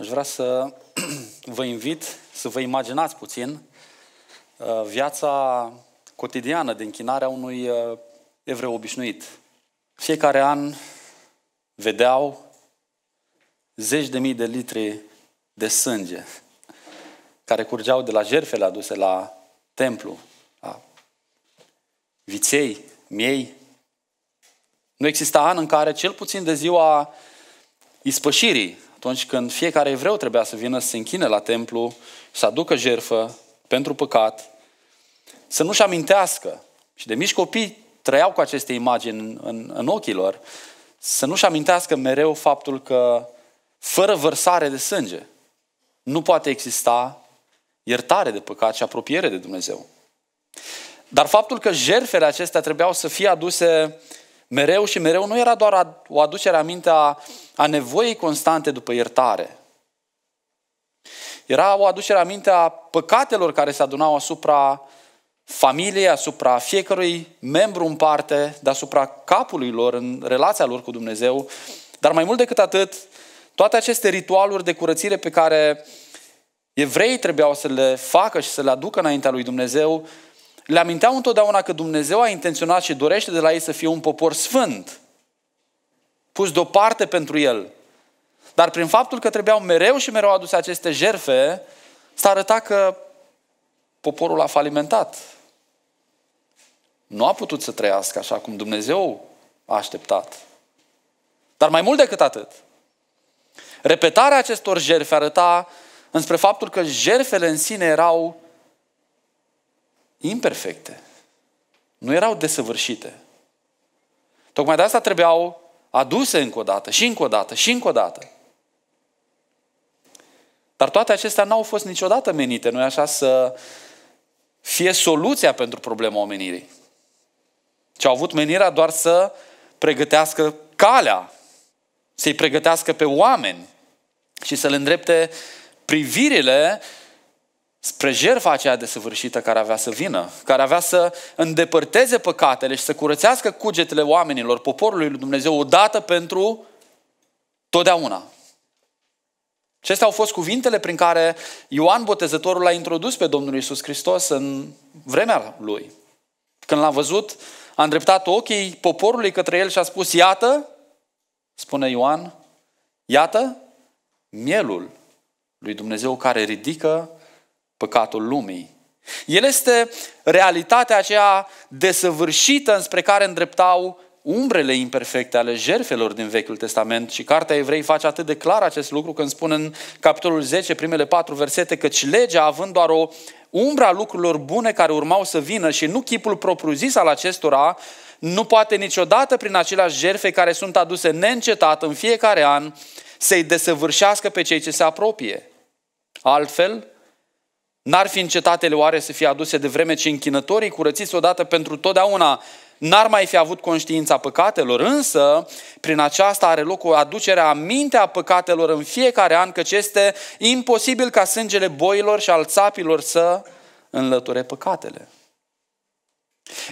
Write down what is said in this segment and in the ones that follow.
Aș vrea să vă invit să vă imaginați puțin uh, viața cotidiană de închinare a unui uh, evreu obișnuit. Fiecare an vedeau zeci de mii de litri de sânge care curgeau de la jerfele aduse la templu, la viței, miei. Nu exista an în care, cel puțin de ziua ispășirii, atunci când fiecare evreu trebuia să vină să se închine la templu, să aducă jerfă pentru păcat, să nu-și amintească, și de mici copii trăiau cu aceste imagini în, în, în ochii lor, să nu-și amintească mereu faptul că fără vărsare de sânge nu poate exista iertare de păcat și apropiere de Dumnezeu. Dar faptul că jerfele acestea trebuiau să fie aduse Mereu și mereu nu era doar o aducere a a, a nevoii constante după iertare. Era o aducere a a păcatelor care se adunau asupra familiei, asupra fiecărui membru în parte, deasupra capului lor, în relația lor cu Dumnezeu. Dar mai mult decât atât, toate aceste ritualuri de curățire pe care evreii trebuiau să le facă și să le aducă înaintea lui Dumnezeu, le aminteau întotdeauna că Dumnezeu a intenționat și dorește de la ei să fie un popor sfânt, pus deoparte pentru El. Dar prin faptul că trebuiau mereu și mereu aduse aceste jerfe, s-a arătat că poporul a falimentat. Nu a putut să trăiască așa cum Dumnezeu a așteptat. Dar mai mult decât atât, repetarea acestor jerfe arăta înspre faptul că jerfele în sine erau imperfecte. Nu erau desăvârșite. Tocmai de asta trebuiau aduse încă o dată, și încă o dată, și încă o dată. Dar toate acestea n-au fost niciodată menite, nu așa, să fie soluția pentru problema omenirii. Ce au avut menirea doar să pregătească calea, să-i pregătească pe oameni și să le îndrepte privirile spre jertfa aceea desăvârșită care avea să vină, care avea să îndepărteze păcatele și să curățească cugetele oamenilor, poporului lui Dumnezeu, odată pentru totdeauna. Acestea au fost cuvintele prin care Ioan Botezătorul l-a introdus pe Domnul Isus Hristos în vremea lui. Când l-a văzut, a îndreptat ochii poporului către el și a spus, iată, spune Ioan, iată, mielul lui Dumnezeu care ridică păcatul lumii. El este realitatea aceea desăvârșită înspre care îndreptau umbrele imperfecte ale jerfelor din Vechiul Testament și Cartea Evrei face atât de clar acest lucru când spune în capitolul 10, primele patru versete, căci legea, având doar o umbra lucrurilor bune care urmau să vină și nu chipul propriu-zis al acestora, nu poate niciodată prin aceleași jerfe care sunt aduse neîncetat în fiecare an să-i desăvârșească pe cei ce se apropie. Altfel, N-ar fi încetatele oare să fie aduse de vreme ce închinătorii curățiți odată pentru totdeauna n-ar mai fi avut conștiința păcatelor, însă prin aceasta are loc o aducere a mintea păcatelor în fiecare an, căci este imposibil ca sângele boilor și al țapilor să înlăture păcatele.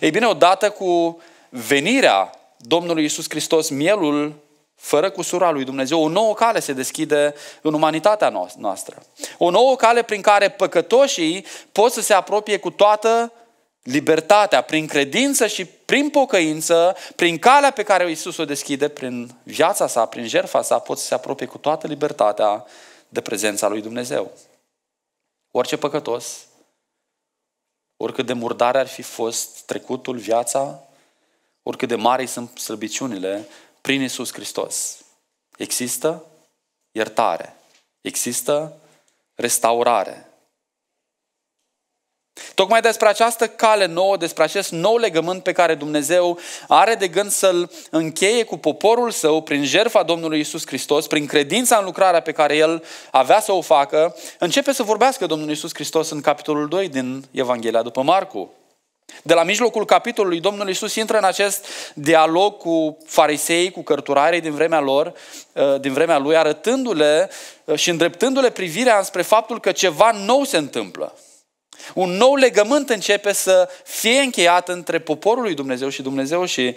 Ei bine, odată cu venirea Domnului Isus Hristos, mielul fără cusura lui Dumnezeu, o nouă cale se deschide în umanitatea noastră. O nouă cale prin care păcătoșii pot să se apropie cu toată libertatea, prin credință și prin pocăință, prin calea pe care Iisus o deschide, prin viața sa, prin jertfa sa, pot să se apropie cu toată libertatea de prezența lui Dumnezeu. Orice păcătos, oricât de murdare ar fi fost trecutul, viața, oricât de mari sunt slăbiciunile, prin Isus Hristos. Există iertare. Există restaurare. Tocmai despre această cale nouă, despre acest nou legământ pe care Dumnezeu are de gând să-l încheie cu poporul său prin jertfa Domnului Isus Hristos, prin credința în lucrarea pe care el avea să o facă, începe să vorbească Domnul Isus Hristos în capitolul 2 din Evanghelia după Marcu. De la mijlocul capitolului, Domnul Iisus intră în acest dialog cu farisei, cu cărturarii din vremea lor, uh, din vremea lui, arătându-le uh, și îndreptându-le privirea spre faptul că ceva nou se întâmplă. Un nou legământ începe să fie încheiat între poporul lui Dumnezeu și Dumnezeu și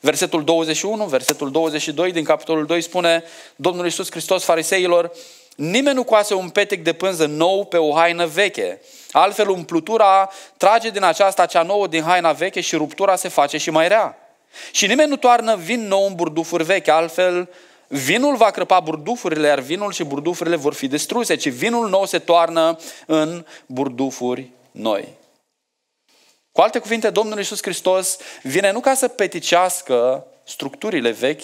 versetul 21, versetul 22 din capitolul 2 spune Domnul Iisus Hristos fariseilor, nimeni nu coase un petec de pânză nou pe o haină veche, Altfel, umplutura trage din aceasta cea nouă din haina veche și ruptura se face și mai rea. Și nimeni nu toarnă vin nou în burdufuri vechi, altfel vinul va crăpa burdufurile, iar vinul și burdufurile vor fi distruse, ci vinul nou se toarnă în burdufuri noi. Cu alte cuvinte, Domnul Iisus Hristos vine nu ca să peticească structurile vechi,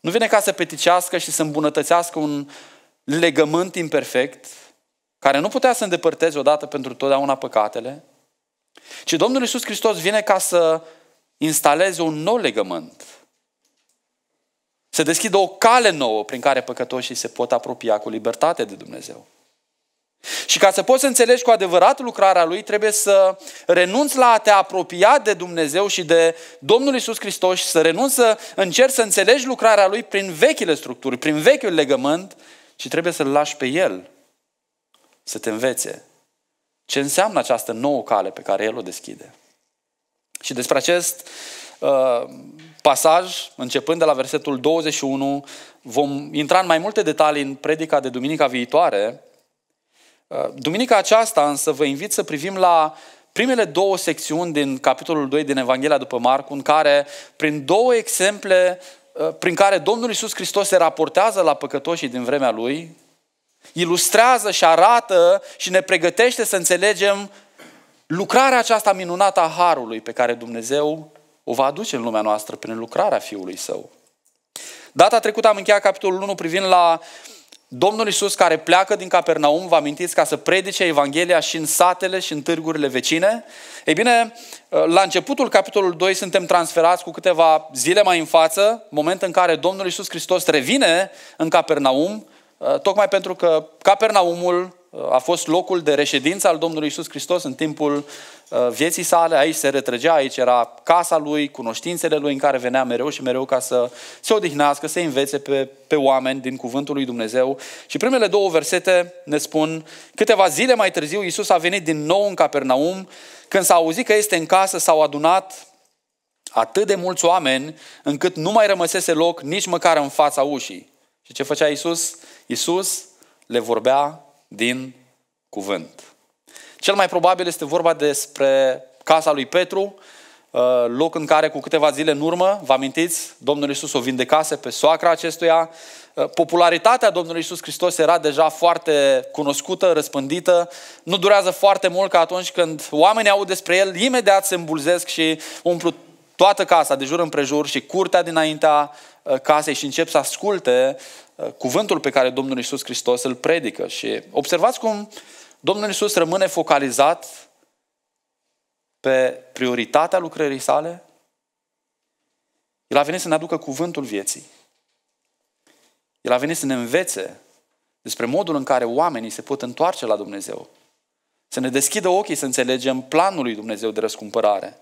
nu vine ca să peticească și să îmbunătățească un legământ imperfect, care nu putea să îndepărteze odată pentru totdeauna păcatele, ci Domnul Iisus Hristos vine ca să instaleze un nou legământ. Să deschidă o cale nouă prin care păcătoșii se pot apropia cu libertate de Dumnezeu. Și ca să poți să înțelegi cu adevărat lucrarea Lui, trebuie să renunți la a te apropia de Dumnezeu și de Domnul Isus Hristos și să renunți să încerci să înțelegi lucrarea Lui prin vechile structuri, prin vechiul legământ și trebuie să-L lași pe El să te învețe ce înseamnă această nouă cale pe care El o deschide. Și despre acest uh, pasaj, începând de la versetul 21, vom intra în mai multe detalii în predica de duminica viitoare. Uh, duminica aceasta însă vă invit să privim la primele două secțiuni din capitolul 2 din Evanghelia după Marcu, în care, prin două exemple uh, prin care Domnul Isus Hristos se raportează la păcătoșii din vremea lui, ilustrează și arată și ne pregătește să înțelegem lucrarea aceasta minunată a harului pe care Dumnezeu o va aduce în lumea noastră prin lucrarea Fiului Său. Data trecută am încheiat capitolul 1 privind la Domnul Isus care pleacă din Capernaum, vă amintiți, ca să predice Evanghelia și în satele și în târgurile vecine? Ei bine, la începutul capitolul 2 suntem transferați cu câteva zile mai în față, moment în care Domnul Isus Hristos revine în Capernaum Uh, tocmai pentru că Capernaumul uh, a fost locul de reședință al Domnului Isus Hristos în timpul uh, vieții sale, aici se retrăgea, aici era casa lui, cunoștințele lui în care venea mereu și mereu ca să se odihnească, să învețe pe, pe oameni din cuvântul lui Dumnezeu. Și primele două versete ne spun, câteva zile mai târziu Isus a venit din nou în Capernaum, când s-a auzit că este în casă, s-au adunat atât de mulți oameni încât nu mai rămăsese loc nici măcar în fața ușii. Și ce făcea Isus? Isus le vorbea din cuvânt. Cel mai probabil este vorba despre casa lui Petru, uh, loc în care cu câteva zile în urmă, vă amintiți, Domnul Isus o vindecase pe soacra acestuia. Uh, popularitatea Domnului Isus Hristos era deja foarte cunoscută, răspândită. Nu durează foarte mult ca atunci când oamenii aud despre El, imediat se îmbulzesc și umplu toată casa de jur împrejur și curtea dinaintea uh, casei și încep să asculte uh, cuvântul pe care Domnul Isus Hristos îl predică. Și observați cum Domnul Isus rămâne focalizat pe prioritatea lucrării sale. El a venit să ne aducă cuvântul vieții. El a venit să ne învețe despre modul în care oamenii se pot întoarce la Dumnezeu. Să ne deschidă ochii să înțelegem planul lui Dumnezeu de răscumpărare.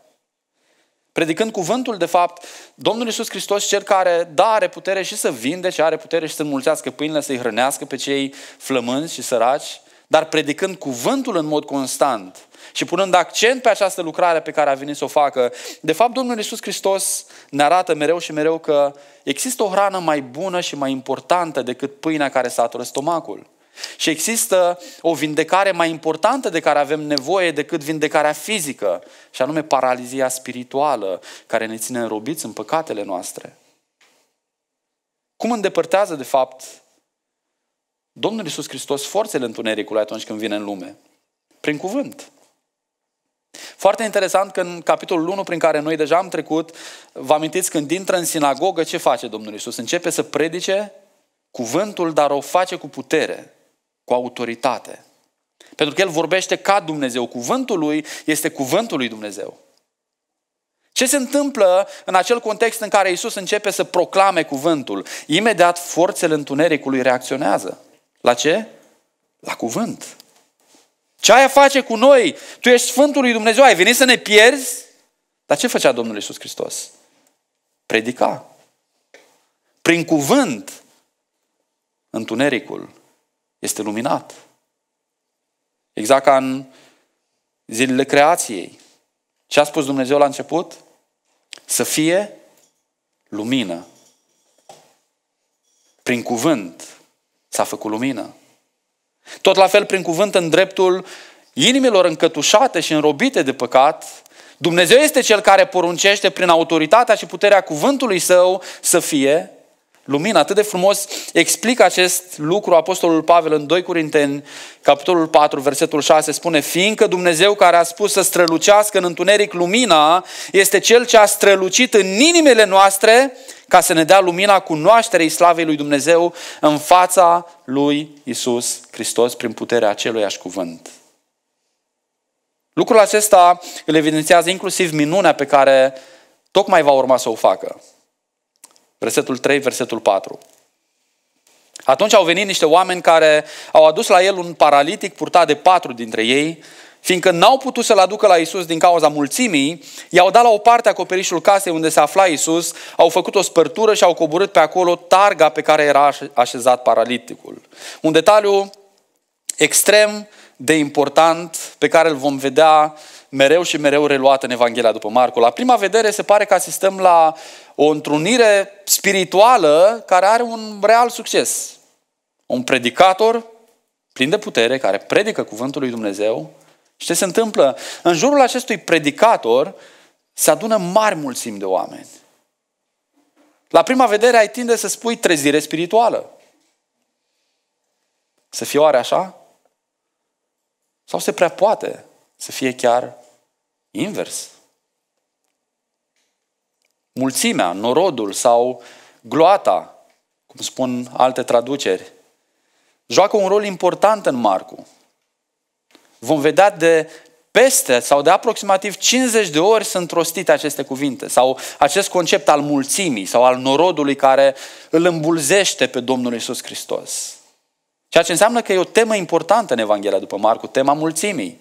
Predicând cuvântul, de fapt, Domnul Iisus Hristos, cel care, da, are putere și să vindece, are putere și să înmulțească pâinile, să-i hrănească pe cei flămânzi și săraci, dar predicând cuvântul în mod constant și punând accent pe această lucrare pe care a venit să o facă, de fapt, Domnul Iisus Hristos ne arată mereu și mereu că există o hrană mai bună și mai importantă decât pâinea care s-a stomacul. Și există o vindecare mai importantă de care avem nevoie decât vindecarea fizică, și anume paralizia spirituală care ne ține înrobiți în păcatele noastre. Cum îndepărtează, de fapt, Domnul Iisus Hristos forțele întunericului atunci când vine în lume? Prin cuvânt. Foarte interesant că în capitolul 1 prin care noi deja am trecut, vă amintiți când intră în sinagogă, ce face Domnul Iisus? Începe să predice cuvântul, dar o face cu putere cu autoritate. Pentru că el vorbește ca Dumnezeu. Cuvântul lui este cuvântul lui Dumnezeu. Ce se întâmplă în acel context în care Isus începe să proclame cuvântul? Imediat forțele întunericului reacționează. La ce? La cuvânt. Ce aia face cu noi? Tu ești Sfântul lui Dumnezeu, ai venit să ne pierzi? Dar ce făcea Domnul Isus Hristos? Predica. Prin cuvânt, întunericul este luminat. Exact ca în zilele creației. Ce a spus Dumnezeu la început? Să fie lumină. Prin cuvânt s-a făcut lumină. Tot la fel, prin cuvânt, în dreptul inimilor încătușate și înrobite de păcat, Dumnezeu este Cel care poruncește prin autoritatea și puterea cuvântului Său să fie lumină. Atât de frumos explică acest lucru Apostolul Pavel în 2 Corinteni, capitolul 4, versetul 6, spune Fiindcă Dumnezeu care a spus să strălucească în întuneric lumina, este Cel ce a strălucit în inimile noastre ca să ne dea lumina cunoașterei slavei lui Dumnezeu în fața lui Isus Hristos prin puterea aceluiași cuvânt. Lucrul acesta îl evidențiază inclusiv minunea pe care tocmai va urma să o facă. Versetul 3, versetul 4. Atunci au venit niște oameni care au adus la el un paralitic purtat de patru dintre ei, fiindcă n-au putut să-l aducă la Isus din cauza mulțimii, i-au dat la o parte acoperișul casei unde se afla Isus, au făcut o spărtură și au coborât pe acolo targa pe care era așezat paraliticul. Un detaliu extrem de important pe care îl vom vedea mereu și mereu reluat în Evanghelia după Marcu. La prima vedere se pare că asistăm la o întrunire spirituală care are un real succes. Un predicator plin de putere care predică cuvântul lui Dumnezeu. Și ce se întâmplă? În jurul acestui predicator se adună mari mulțimi de oameni. La prima vedere ai tinde să spui trezire spirituală. Să fie oare așa? Sau se prea poate să fie chiar invers? Mulțimea, norodul sau gloata, cum spun alte traduceri, joacă un rol important în Marcu. Vom vedea de peste sau de aproximativ 50 de ori sunt rostite aceste cuvinte sau acest concept al mulțimii sau al norodului care îl îmbulzește pe Domnul Isus Hristos. Ceea ce înseamnă că e o temă importantă în Evanghelia după Marcu, tema mulțimii.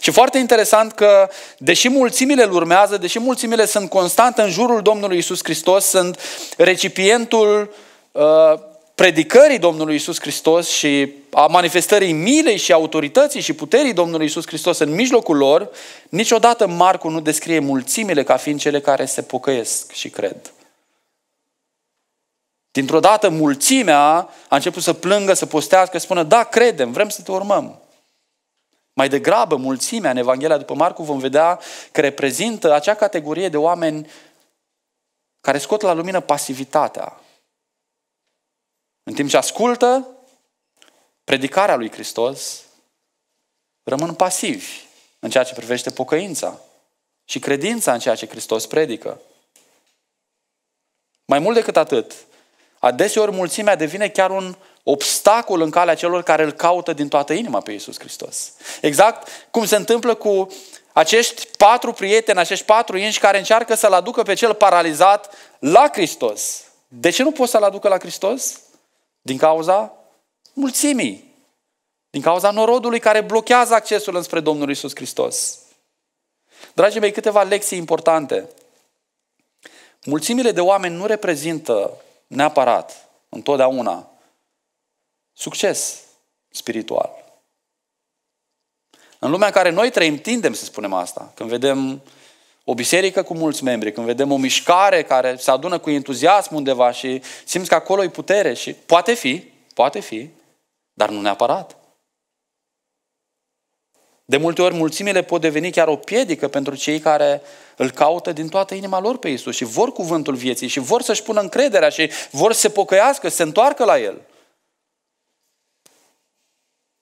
Și foarte interesant că, deși mulțimile îl urmează, deși mulțimile sunt constant în jurul Domnului Isus Hristos, sunt recipientul uh, predicării Domnului Isus Hristos și a manifestării milei și autorității și puterii Domnului Isus Hristos în mijlocul lor, niciodată Marcu nu descrie mulțimile ca fiind cele care se pocăiesc și cred. Dintr-o dată mulțimea a început să plângă, să postească, să spună, da, credem, vrem să te urmăm. Mai degrabă, mulțimea în Evanghelia după Marcu vom vedea că reprezintă acea categorie de oameni care scot la lumină pasivitatea. În timp ce ascultă predicarea lui Hristos, rămân pasivi în ceea ce privește pocăința și credința în ceea ce Hristos predică. Mai mult decât atât, adeseori mulțimea devine chiar un obstacol în calea celor care îl caută din toată inima pe Iisus Hristos. Exact cum se întâmplă cu acești patru prieteni, acești patru inși care încearcă să-l aducă pe cel paralizat la Hristos. De ce nu pot să-l aducă la Hristos? Din cauza mulțimii. Din cauza norodului care blochează accesul înspre Domnul Isus Hristos. Dragii mei, câteva lecții importante. Mulțimile de oameni nu reprezintă neapărat, întotdeauna, succes spiritual. În lumea în care noi trăim, tindem să spunem asta. Când vedem o biserică cu mulți membri, când vedem o mișcare care se adună cu entuziasm undeva și simți că acolo e putere și poate fi, poate fi, dar nu neapărat. De multe ori mulțimile pot deveni chiar o piedică pentru cei care îl caută din toată inima lor pe Isus și vor cuvântul vieții și vor să-și pună încrederea și vor să se pocăiască, să se întoarcă la El.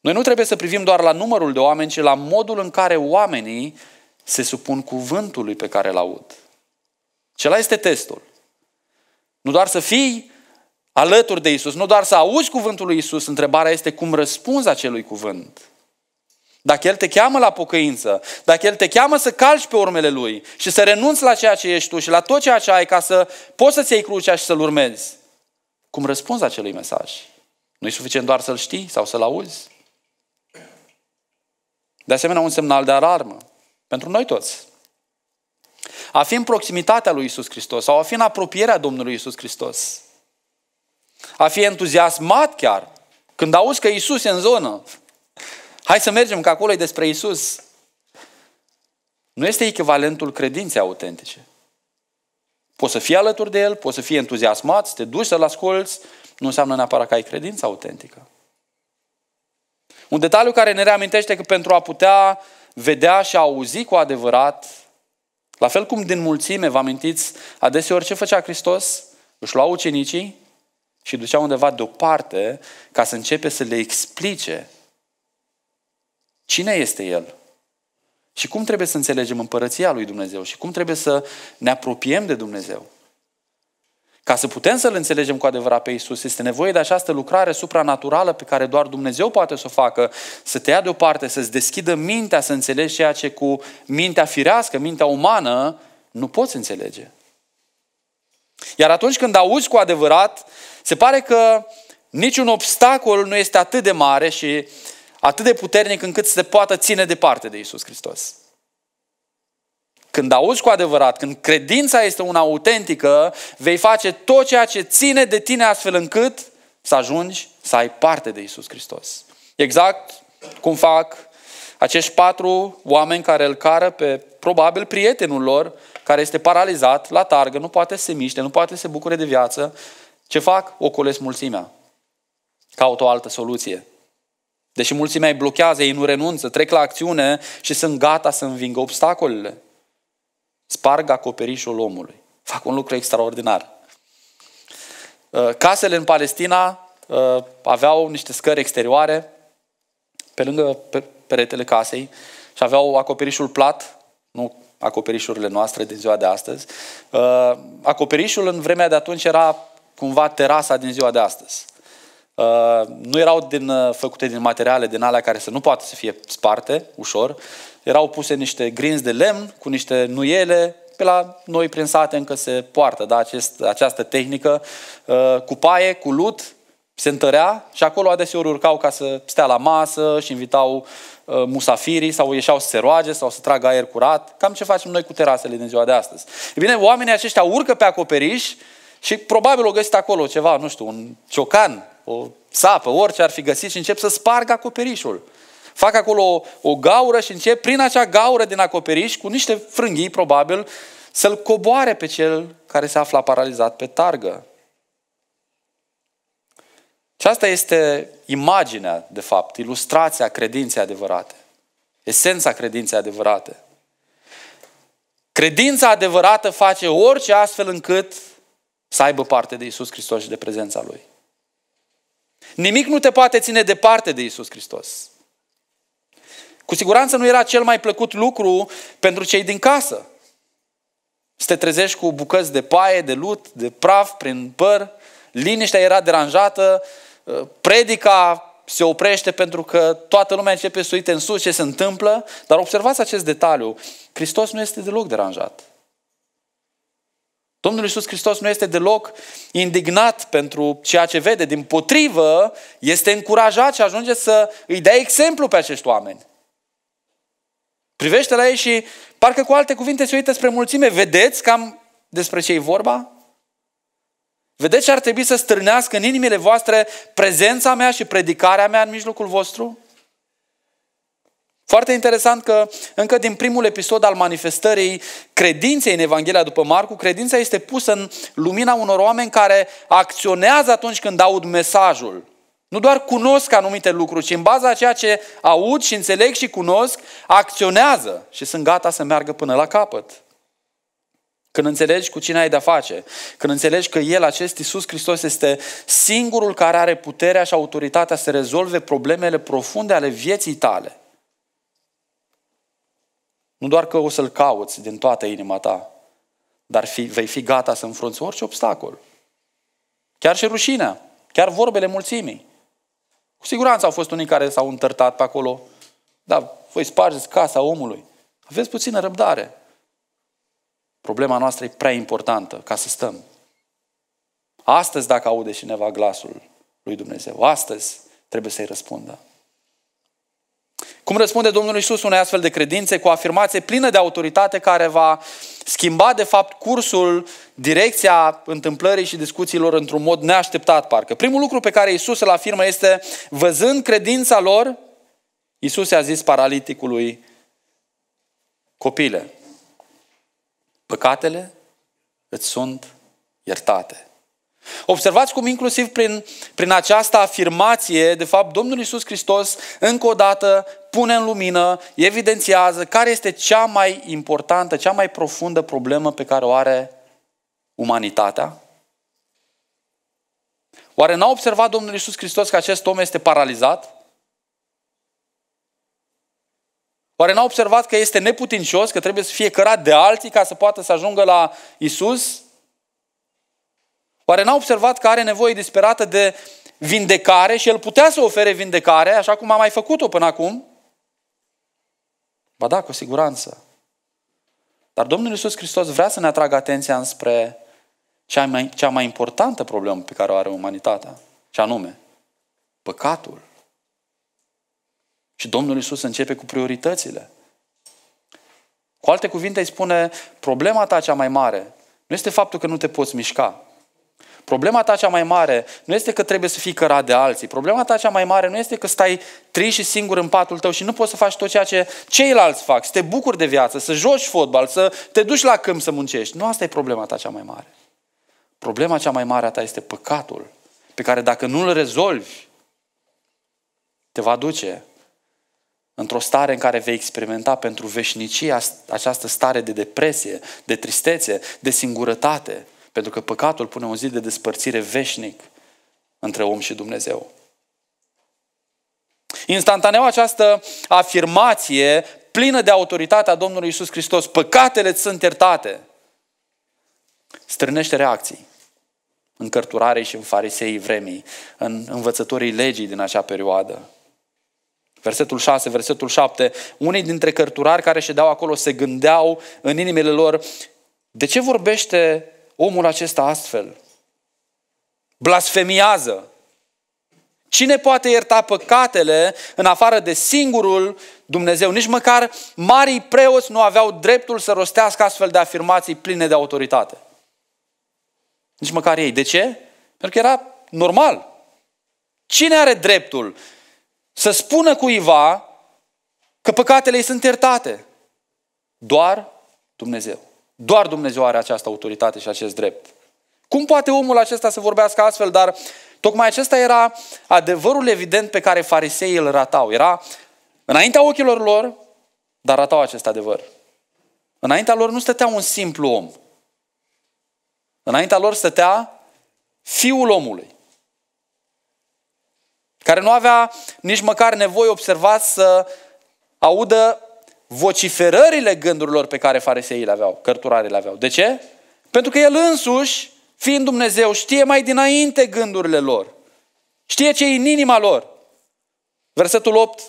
Noi nu trebuie să privim doar la numărul de oameni, ci la modul în care oamenii se supun cuvântului pe care îl aud. Cela este testul. Nu doar să fii alături de Isus, nu doar să auzi cuvântul lui Isus, întrebarea este cum răspunzi acelui cuvânt. Dacă El te cheamă la pocăință, dacă El te cheamă să calci pe urmele Lui și să renunți la ceea ce ești tu și la tot ceea ce ai ca să poți să-ți iei crucea și să-L urmezi, cum răspunzi acelui mesaj? Nu e suficient doar să-L știi sau să-L auzi? De asemenea, un semnal de alarmă pentru noi toți. A fi în proximitatea lui Isus Hristos sau a fi în apropierea Domnului Isus Hristos. A fi entuziasmat chiar când auzi că Isus e în zonă. Hai să mergem, că acolo e despre Isus. Nu este echivalentul credinței autentice. Poți să fii alături de el, poți să fii entuziasmat, să te duci să-l asculți, nu înseamnă neapărat că ai credința autentică. Un detaliu care ne reamintește că pentru a putea vedea și a auzi cu adevărat, la fel cum din mulțime, vă amintiți, adeseori ce făcea Hristos? Își lua ucenicii și ducea undeva deoparte ca să începe să le explice cine este El și cum trebuie să înțelegem împărăția lui Dumnezeu și cum trebuie să ne apropiem de Dumnezeu. Ca să putem să-L înțelegem cu adevărat pe Isus, este nevoie de această lucrare supranaturală pe care doar Dumnezeu poate să o facă, să te ia deoparte, să-ți deschidă mintea să înțelegi ceea ce cu mintea firească, mintea umană, nu poți înțelege. Iar atunci când auzi cu adevărat, se pare că niciun obstacol nu este atât de mare și atât de puternic încât să te poată ține departe de Isus Hristos. Când auzi cu adevărat, când credința este una autentică, vei face tot ceea ce ține de tine astfel încât să ajungi să ai parte de Isus Hristos. Exact cum fac acești patru oameni care îl cară pe probabil prietenul lor care este paralizat la targă, nu poate să se miște, nu poate să se bucure de viață. Ce fac? Ocolesc mulțimea. Caut o altă soluție. Deși mulțimea îi blochează, ei nu renunță, trec la acțiune și sunt gata să învingă obstacolele. Sparg acoperișul omului. Fac un lucru extraordinar. Uh, casele în Palestina uh, aveau niște scări exterioare pe lângă peretele casei și aveau acoperișul plat, nu acoperișurile noastre din ziua de astăzi. Uh, acoperișul în vremea de atunci era cumva terasa din ziua de astăzi. Nu erau din, făcute din materiale din alea care să nu poată să fie sparte ușor, erau puse niște grinzi de lemn cu niște nuiele, pe la noi prin sate încă se poartă da, acest, această tehnică, uh, cu paie, cu lut, se întărea și acolo adeseori urcau ca să stea la masă și invitau uh, musafirii sau ieșeau să se roage sau să tragă aer curat, cam ce facem noi cu terasele din ziua de astăzi. E bine, oamenii aceștia urcă pe acoperiș și probabil o găsit acolo ceva, nu știu, un ciocan, o sapă, orice ar fi găsit și încep să spargă acoperișul fac acolo o gaură și încep prin acea gaură din acoperiș, cu niște frânghii probabil, să-l coboare pe cel care se afla paralizat pe targă. Și asta este imaginea, de fapt, ilustrația credinței adevărate. Esența credinței adevărate. Credința adevărată face orice astfel încât să aibă parte de Isus Hristos și de prezența Lui. Nimic nu te poate ține departe de Isus Hristos. Cu siguranță nu era cel mai plăcut lucru pentru cei din casă. Să te trezești cu bucăți de paie, de lut, de praf, prin păr, liniștea era deranjată, predica se oprește pentru că toată lumea începe să uite în sus ce se întâmplă, dar observați acest detaliu. Hristos nu este deloc deranjat. Domnul Iisus Hristos nu este deloc indignat pentru ceea ce vede. Din potrivă, este încurajat și ajunge să îi dea exemplu pe acești oameni. Privește la ei și parcă cu alte cuvinte se uită spre mulțime. Vedeți cam despre ce e vorba? Vedeți ce ar trebui să strânească în inimile voastre prezența mea și predicarea mea în mijlocul vostru? Foarte interesant că încă din primul episod al manifestării credinței în Evanghelia după Marcu, credința este pusă în lumina unor oameni care acționează atunci când aud mesajul. Nu doar cunosc anumite lucruri, ci în baza a ceea ce aud și înțeleg și cunosc, acționează și sunt gata să meargă până la capăt. Când înțelegi cu cine ai de-a face, când înțelegi că El, acest Iisus Hristos, este singurul care are puterea și autoritatea să rezolve problemele profunde ale vieții tale. Nu doar că o să-L cauți din toată inima ta, dar fi, vei fi gata să înfrunți orice obstacol. Chiar și rușinea, chiar vorbele mulțimii. Cu siguranță au fost unii care s-au întărtat pe acolo. Da, voi spargeți casa omului. Aveți puțină răbdare. Problema noastră e prea importantă ca să stăm. Astăzi, dacă aude cineva glasul lui Dumnezeu, astăzi trebuie să-i răspundă. Cum răspunde Domnul Isus unei astfel de credințe cu o afirmație plină de autoritate care va schimba de fapt cursul, direcția întâmplării și discuțiilor într-un mod neașteptat parcă. Primul lucru pe care Isus îl afirmă este văzând credința lor, Isus i-a zis paraliticului copile, păcatele îți sunt iertate. Observați cum inclusiv prin, prin această afirmație, de fapt, Domnul Iisus Hristos încă o dată pune în lumină, evidențiază care este cea mai importantă, cea mai profundă problemă pe care o are umanitatea. Oare n-a observat Domnul Iisus Hristos că acest om este paralizat? Oare n-a observat că este neputincios, că trebuie să fie cărat de alții ca să poată să ajungă la Isus? Oare n-a observat că are nevoie disperată de vindecare și el putea să ofere vindecare, așa cum a mai făcut-o până acum? Ba da, cu siguranță. Dar Domnul Iisus Hristos vrea să ne atragă atenția înspre cea mai, cea mai importantă problemă pe care o are umanitatea, și anume, păcatul. Și Domnul Iisus începe cu prioritățile. Cu alte cuvinte, îi spune, problema ta cea mai mare nu este faptul că nu te poți mișca, Problema ta cea mai mare nu este că trebuie să fii cărat de alții. Problema ta cea mai mare nu este că stai trist și singur în patul tău și nu poți să faci tot ceea ce ceilalți fac, să te bucuri de viață, să joci fotbal, să te duci la câmp să muncești. Nu asta e problema ta cea mai mare. Problema cea mai mare a ta este păcatul, pe care dacă nu îl rezolvi, te va duce într-o stare în care vei experimenta pentru veșnicia această stare de depresie, de tristețe, de singurătate, pentru că păcatul pune un zid de despărțire veșnic între om și Dumnezeu. Instantaneu această afirmație plină de autoritatea Domnului Isus Hristos, păcatele ți sunt iertate, strânește reacții în cărturare și în fariseii vremii, în învățătorii legii din acea perioadă. Versetul 6, versetul 7, unii dintre cărturari care ședeau acolo se gândeau în inimile lor, de ce vorbește omul acesta astfel? Blasfemiază. Cine poate ierta păcatele în afară de singurul Dumnezeu? Nici măcar marii preoți nu aveau dreptul să rostească astfel de afirmații pline de autoritate. Nici măcar ei. De ce? Pentru că era normal. Cine are dreptul să spună cuiva că păcatele ei sunt iertate? Doar Dumnezeu. Doar Dumnezeu are această autoritate și acest drept. Cum poate omul acesta să vorbească astfel? Dar tocmai acesta era adevărul evident pe care fariseii îl ratau. Era înaintea ochilor lor, dar ratau acest adevăr. Înaintea lor nu stătea un simplu om. Înaintea lor stătea fiul omului, care nu avea nici măcar nevoie, observat să audă vociferările gândurilor pe care fariseii le aveau, cărturarii le aveau. De ce? Pentru că el însuși, fiind Dumnezeu, știe mai dinainte gândurile lor. Știe ce e în inima lor. Versetul 8.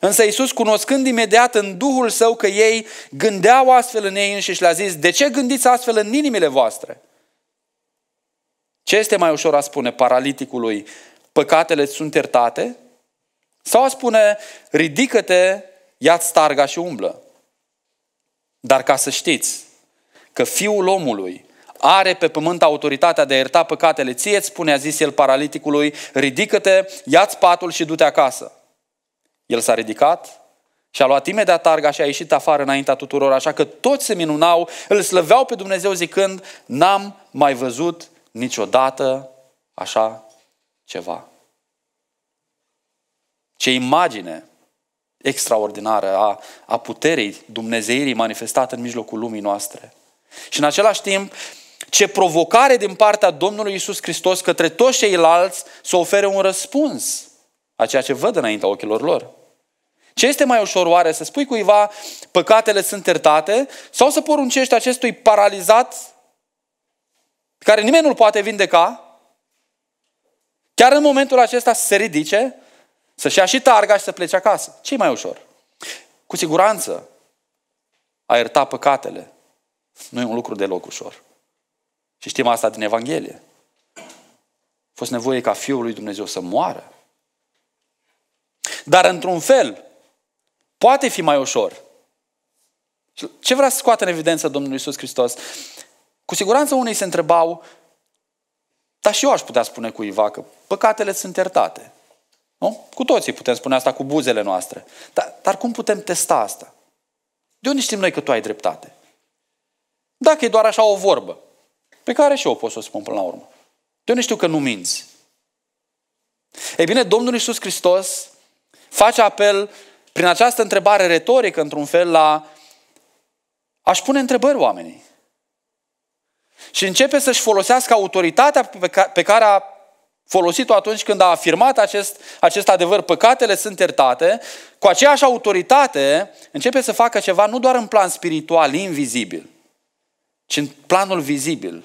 Însă Iisus, cunoscând imediat în Duhul Său că ei gândeau astfel în ei înșiși, le-a zis, de ce gândiți astfel în inimile voastre? Ce este mai ușor a spune paraliticului? Păcatele sunt iertate? Sau a spune, ridică-te Ia-ți targa și umblă. Dar ca să știți că fiul omului are pe pământ autoritatea de a ierta păcatele ție, îți spune, a zis el paraliticului, ridică-te, ia-ți patul și du-te acasă. El s-a ridicat și a luat imediat targa și a ieșit afară înaintea tuturor, așa că toți se minunau, îl slăveau pe Dumnezeu zicând, n-am mai văzut niciodată așa ceva. Ce imagine extraordinară a, a puterii Dumnezeirii manifestată în mijlocul lumii noastre. Și în același timp, ce provocare din partea Domnului Isus Hristos către toți ceilalți să ofere un răspuns a ceea ce văd înaintea ochilor lor. Ce este mai ușor oare să spui cuiva păcatele sunt iertate sau să poruncești acestui paralizat care nimeni nu-l poate vindeca, chiar în momentul acesta să se ridice să-și ia și targa și să plece acasă. ce mai ușor? Cu siguranță, a ierta păcatele nu e un lucru deloc ușor. Și știm asta din Evanghelie. A fost nevoie ca Fiul lui Dumnezeu să moară. Dar într-un fel, poate fi mai ușor. Ce vrea să scoată în evidență Domnul Iisus Hristos? Cu siguranță unii se întrebau, dar și eu aș putea spune cuiva că păcatele sunt iertate. Nu? Cu toții putem spune asta cu buzele noastre. Dar, dar cum putem testa asta? De unde știm noi că tu ai dreptate? Dacă e doar așa o vorbă, pe care și eu pot să o spun până la urmă. De unde știu că nu minți? Ei bine, Domnul Iisus Hristos face apel prin această întrebare retorică, într-un fel, la aș pune întrebări oamenii. Și începe să-și folosească autoritatea pe care a folosit-o atunci când a afirmat acest, acest adevăr, păcatele sunt iertate, cu aceeași autoritate începe să facă ceva nu doar în plan spiritual, invizibil, ci în planul vizibil,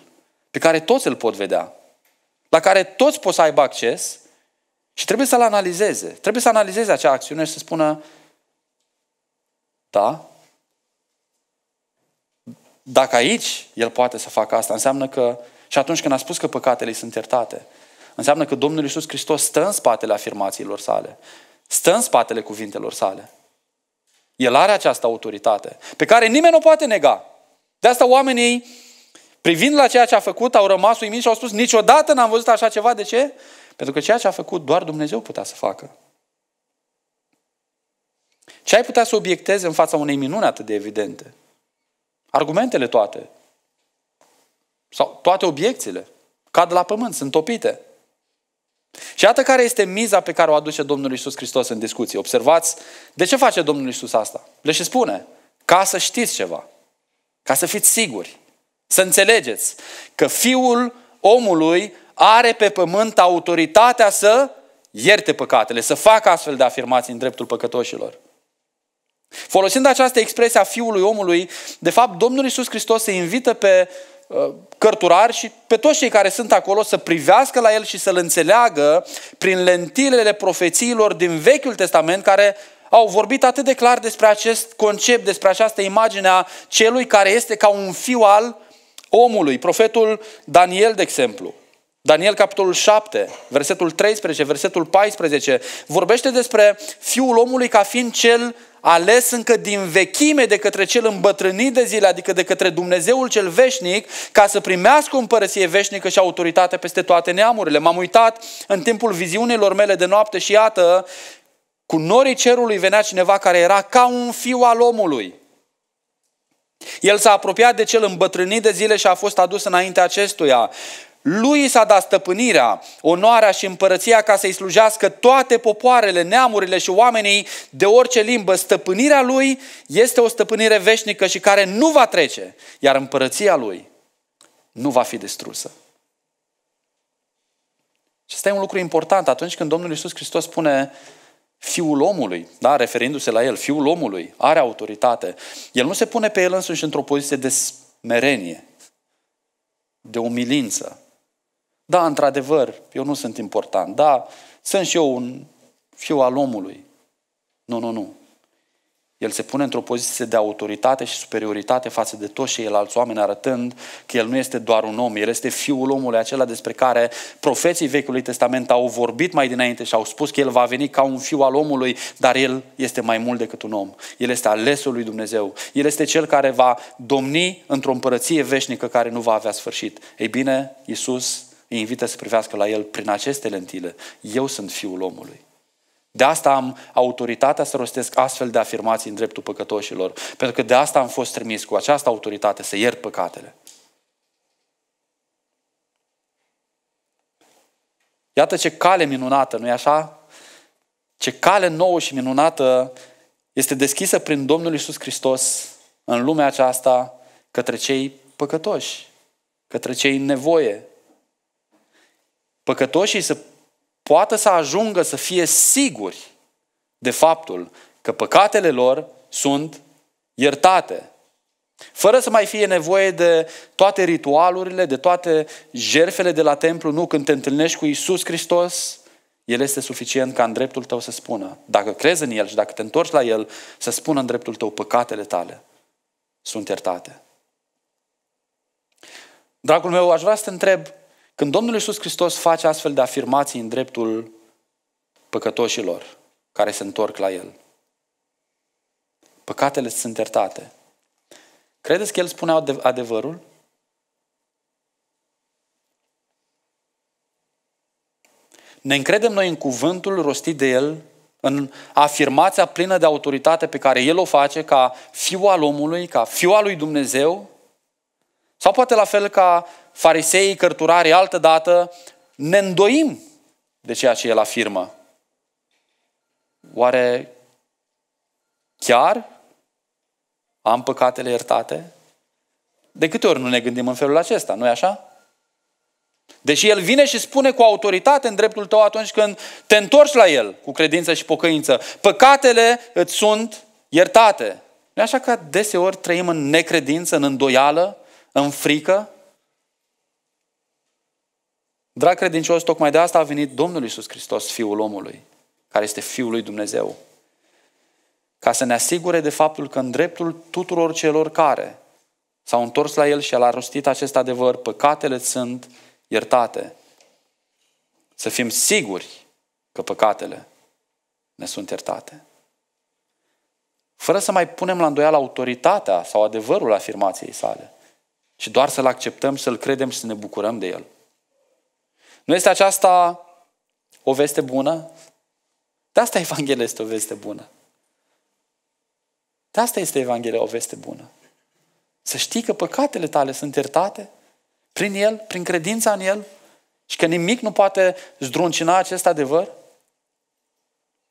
pe care toți îl pot vedea, la care toți pot să aibă acces și trebuie să-l analizeze. Trebuie să analizeze acea acțiune și să spună, da, dacă aici el poate să facă asta, înseamnă că și atunci când a spus că păcatele sunt iertate, înseamnă că Domnul Iisus Hristos stă în spatele afirmațiilor sale, stă în spatele cuvintelor sale. El are această autoritate pe care nimeni nu poate nega. De asta oamenii, privind la ceea ce a făcut, au rămas uimiți și au spus niciodată n-am văzut așa ceva. De ce? Pentru că ceea ce a făcut doar Dumnezeu putea să facă. Ce ai putea să obiectezi în fața unei minuni atât de evidente? Argumentele toate. Sau toate obiecțiile. Cad la pământ, sunt topite. Și iată care este miza pe care o aduce Domnul Isus Hristos în discuții. Observați de ce face Domnul Isus asta. Le și spune, ca să știți ceva, ca să fiți siguri, să înțelegeți că Fiul omului are pe pământ autoritatea să ierte păcatele, să facă astfel de afirmații în dreptul păcătoșilor. Folosind această expresie a Fiului omului, de fapt Domnul Isus Hristos se invită pe cărturari și pe toți cei care sunt acolo să privească la el și să-l înțeleagă prin lentilele profețiilor din Vechiul Testament care au vorbit atât de clar despre acest concept, despre această imagine a celui care este ca un fiu al omului. Profetul Daniel, de exemplu. Daniel, capitolul 7, versetul 13, versetul 14, vorbește despre fiul omului ca fiind cel ales încă din vechime de către cel îmbătrânit de zile, adică de către Dumnezeul cel veșnic, ca să primească o împărăție veșnică și autoritate peste toate neamurile. M-am uitat în timpul viziunilor mele de noapte și iată, cu norii cerului venea cineva care era ca un fiu al omului. El s-a apropiat de cel îmbătrânit de zile și a fost adus înainte acestuia. Lui s-a dat stăpânirea, onoarea și împărăția ca să-i slujească toate popoarele, neamurile și oamenii de orice limbă. Stăpânirea lui este o stăpânire veșnică și care nu va trece, iar împărăția lui nu va fi distrusă. Și ăsta e un lucru important atunci când Domnul Iisus Hristos spune Fiul omului, da, referindu-se la el, Fiul omului are autoritate. El nu se pune pe el însuși într-o poziție de smerenie, de umilință, da, într-adevăr, eu nu sunt important. Da, sunt și eu un fiu al omului. Nu, nu, nu. El se pune într-o poziție de autoritate și superioritate față de toți ceilalți oameni, arătând că el nu este doar un om, el este fiul omului acela despre care profeții Vechiului Testament au vorbit mai dinainte și au spus că el va veni ca un fiu al omului, dar el este mai mult decât un om. El este alesul lui Dumnezeu. El este cel care va domni într-o împărăție veșnică care nu va avea sfârșit. Ei bine, Iisus îi invită să privească la el prin aceste lentile. Eu sunt fiul omului. De asta am autoritatea să rostesc astfel de afirmații în dreptul păcătoșilor, pentru că de asta am fost trimis cu această autoritate să iert păcatele. Iată ce cale minunată, nu-i așa? Ce cale nouă și minunată este deschisă prin Domnul Isus Hristos în lumea aceasta către cei păcătoși, către cei în nevoie, păcătoșii să poată să ajungă să fie siguri de faptul că păcatele lor sunt iertate. Fără să mai fie nevoie de toate ritualurile, de toate jerfele de la templu, nu, când te întâlnești cu Isus Hristos, El este suficient ca în dreptul tău să spună, dacă crezi în El și dacă te întorci la El, să spună în dreptul tău păcatele tale sunt iertate. Dragul meu, aș vrea să te întreb, când Domnul Iisus Hristos face astfel de afirmații în dreptul păcătoșilor care se întorc la El, păcatele sunt iertate. Credeți că El spunea adevărul? Ne încredem noi în cuvântul rostit de El, în afirmația plină de autoritate pe care El o face ca fiu al omului, ca fiu al lui Dumnezeu, sau poate la fel ca fariseii, cărturarii, altă dată, ne îndoim de ceea ce el afirmă. Oare chiar am păcatele iertate? De câte ori nu ne gândim în felul acesta, nu-i așa? Deși el vine și spune cu autoritate în dreptul tău atunci când te întorci la el cu credință și pocăință. Păcatele îți sunt iertate. nu așa că deseori trăim în necredință, în îndoială? în frică? Drag credincioși, tocmai de asta a venit Domnul Iisus Hristos, Fiul omului, care este Fiul lui Dumnezeu, ca să ne asigure de faptul că în dreptul tuturor celor care s-au întors la El și El a rostit acest adevăr, păcatele sunt iertate. Să fim siguri că păcatele ne sunt iertate. Fără să mai punem la îndoială autoritatea sau adevărul afirmației sale – și doar să-L acceptăm, să-L credem și să ne bucurăm de El. Nu este aceasta o veste bună? De asta Evanghelia este o veste bună. De asta este Evanghelia o veste bună. Să știi că păcatele tale sunt iertate prin El, prin credința în El și că nimic nu poate zdruncina acest adevăr.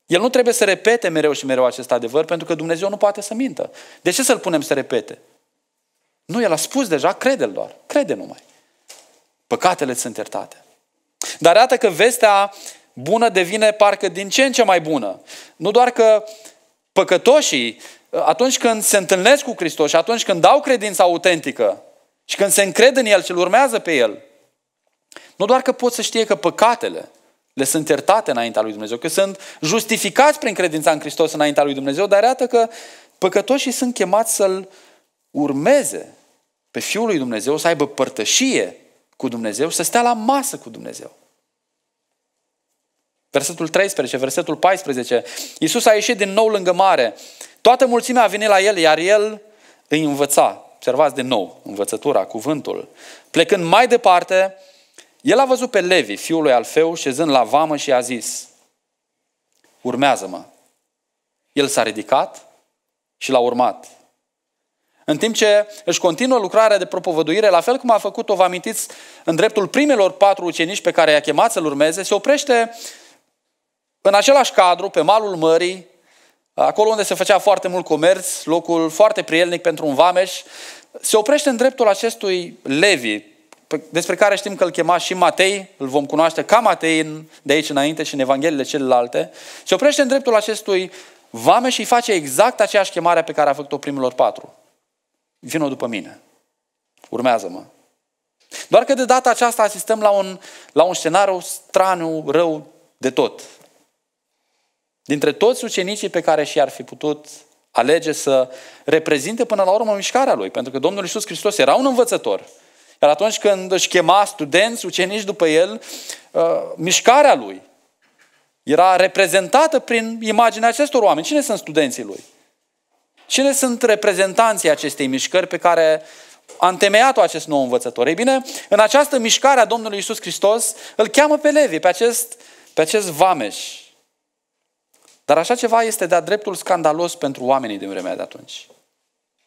El nu trebuie să repete mereu și mereu acest adevăr pentru că Dumnezeu nu poate să mintă. De ce să-L punem să repete? Nu, el a spus deja, crede-l doar, crede numai. Păcatele sunt iertate. Dar iată că vestea bună devine parcă din ce în ce mai bună. Nu doar că păcătoșii, atunci când se întâlnesc cu Hristos și atunci când dau credința autentică și când se încred în El și îl urmează pe El, nu doar că pot să știe că păcatele le sunt iertate înaintea lui Dumnezeu, că sunt justificați prin credința în Hristos înaintea lui Dumnezeu, dar iată că păcătoșii sunt chemați să-L urmeze pe Fiul lui Dumnezeu, să aibă părtășie cu Dumnezeu, să stea la masă cu Dumnezeu. Versetul 13, versetul 14. Iisus a ieșit din nou lângă mare. Toată mulțimea a venit la el, iar el îi învăța. Observați de nou învățătura, cuvântul. Plecând mai departe, el a văzut pe Levi, fiul lui Alfeu, șezând la vamă și a zis, urmează-mă. El s-a ridicat și l-a urmat. În timp ce își continuă lucrarea de propovăduire, la fel cum a făcut-o, vă amintiți, în dreptul primelor patru ucenici pe care i-a chemat să-l urmeze, se oprește în același cadru, pe malul mării, acolo unde se făcea foarte mult comerț, locul foarte prielnic pentru un vameș, se oprește în dreptul acestui Levi, despre care știm că îl chema și Matei, îl vom cunoaște ca Matei de aici înainte și în Evangheliile celelalte, se oprește în dreptul acestui vame și îi face exact aceeași chemare pe care a făcut-o primilor patru. Vino după mine. Urmează-mă. Doar că de data aceasta asistăm la un, la un scenariu straniu, rău de tot. Dintre toți ucenicii pe care și-ar fi putut alege să reprezinte până la urmă mișcarea lui. Pentru că Domnul Iisus Hristos era un învățător. Iar atunci când își chema studenți, ucenici după el, uh, mișcarea lui era reprezentată prin imaginea acestor oameni. Cine sunt studenții lui? Cine sunt reprezentanții acestei mișcări pe care a întemeiat-o acest nou învățător? Ei bine, în această mișcare a Domnului Isus Hristos, îl cheamă pe Levi, pe acest, pe acest vameș. Dar așa ceva este de-a dreptul scandalos pentru oamenii din vremea de atunci.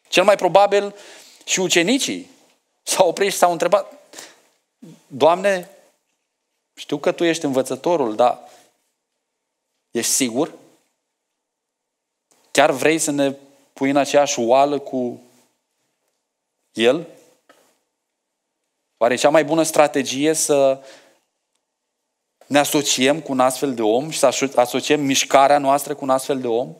Cel mai probabil și ucenicii s-au oprit și s-au întrebat, Doamne, știu că Tu ești învățătorul, dar ești sigur? Chiar vrei să ne pui în aceeași oală cu el? Oare cea mai bună strategie să ne asociem cu un astfel de om și să asociem mișcarea noastră cu un astfel de om?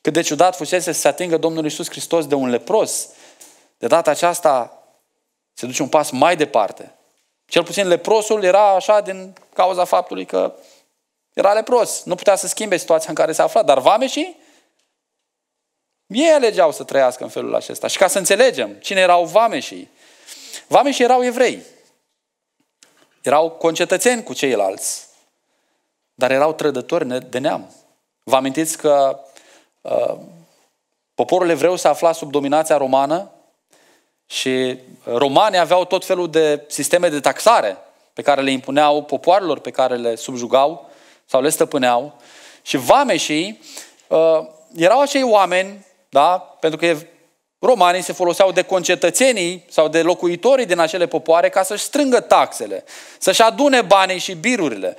Cât de ciudat fusese să se atingă Domnul Iisus Hristos de un lepros, de data aceasta se duce un pas mai departe. Cel puțin leprosul era așa din cauza faptului că era lepros. Nu putea să schimbe situația în care se afla, dar vameșii ei alegeau să trăiască în felul acesta. Și ca să înțelegem cine erau vameșii. Vameșii erau evrei. Erau concetățeni cu ceilalți. Dar erau trădători de neam. Vă amintiți că uh, poporul evreu se afla sub dominația romană și romanii aveau tot felul de sisteme de taxare pe care le impuneau popoarelor pe care le subjugau sau le stăpâneau. Și vameșii uh, erau acei oameni da? Pentru că romanii se foloseau de concetățenii sau de locuitorii din acele popoare ca să-și strângă taxele, să-și adune banii și birurile.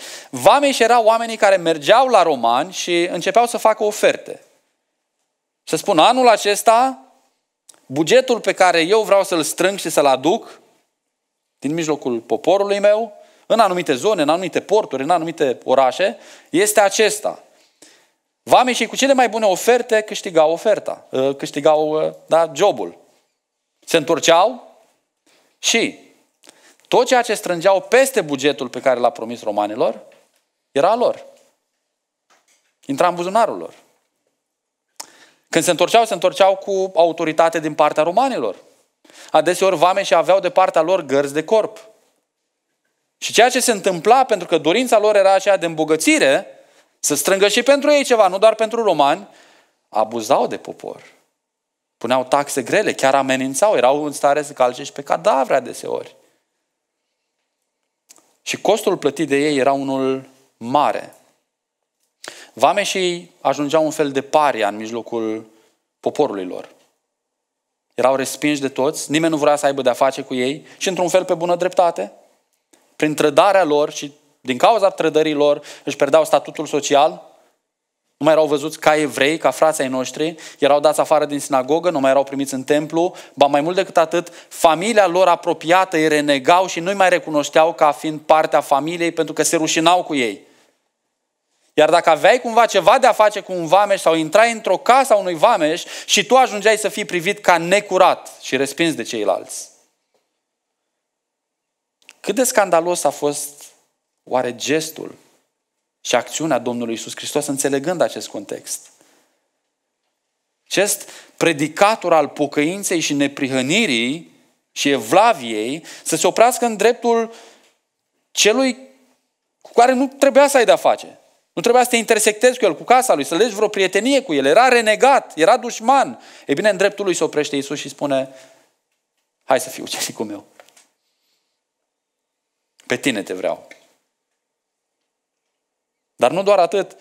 și erau oamenii care mergeau la romani și începeau să facă oferte. Să spun, anul acesta, bugetul pe care eu vreau să-l strâng și să-l aduc din mijlocul poporului meu, în anumite zone, în anumite porturi, în anumite orașe, este acesta. Vamii și cu cele mai bune oferte câștigau oferta, ă, câștigau ă, da, jobul. Se întorceau și tot ceea ce strângeau peste bugetul pe care l-a promis romanilor era lor. Intra în buzunarul lor. Când se întorceau, se întorceau cu autoritate din partea romanilor. Adeseori vame și aveau de partea lor gărzi de corp. Și ceea ce se întâmpla, pentru că dorința lor era aceea de îmbogățire, să strângă și pentru ei ceva, nu doar pentru romani. Abuzau de popor. Puneau taxe grele, chiar amenințau, erau în stare să calce și pe cadavre adeseori. Și costul plătit de ei era unul mare. Vameșii ajungeau un fel de paria în mijlocul poporului lor. Erau respinși de toți, nimeni nu vrea să aibă de-a face cu ei și într-un fel pe bună dreptate. Prin trădarea lor și din cauza trădărilor își pierdeau statutul social, nu mai erau văzuți ca evrei, ca frații ai noștri, erau dați afară din sinagogă, nu mai erau primiți în templu, ba mai mult decât atât, familia lor apropiată îi renegau și nu-i mai recunoșteau ca fiind partea familiei pentru că se rușinau cu ei. Iar dacă aveai cumva ceva de a face cu un vameș sau intrai într-o casă a unui vameș și tu ajungeai să fii privit ca necurat și respins de ceilalți. Cât de scandalos a fost Oare gestul și acțiunea Domnului Isus Hristos, înțelegând acest context, acest predicator al pocăinței și neprihănirii și evlaviei să se oprească în dreptul celui cu care nu trebuia să ai de-a face. Nu trebuia să te intersectezi cu el, cu casa lui, să legi vreo prietenie cu el. Era renegat, era dușman. E bine, în dreptul lui se oprește Isus și spune, hai să fiu ucenicul meu. Pe tine te vreau. Dar nu doar atât,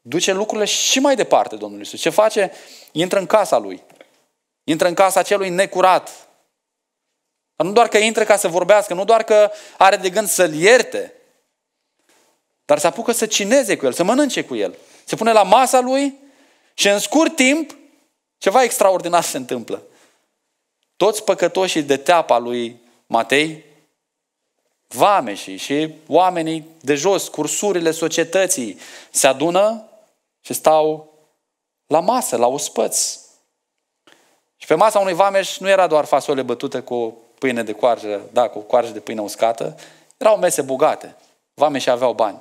duce lucrurile și mai departe Domnul Iisus. Ce face? Intră în casa lui. Intră în casa celui necurat. Dar nu doar că intră ca să vorbească, nu doar că are de gând să-l ierte, dar se apucă să cineze cu el, să mănânce cu el. Se pune la masa lui și în scurt timp ceva extraordinar se întâmplă. Toți păcătoșii de teapa lui Matei vameșii și oamenii de jos, cursurile societății, se adună și stau la masă, la ospăți. Și pe masa unui vameș nu era doar fasole bătute cu pâine de coarjă, da, cu coarjă de pâine uscată, erau mese bogate. Vameșii aveau bani.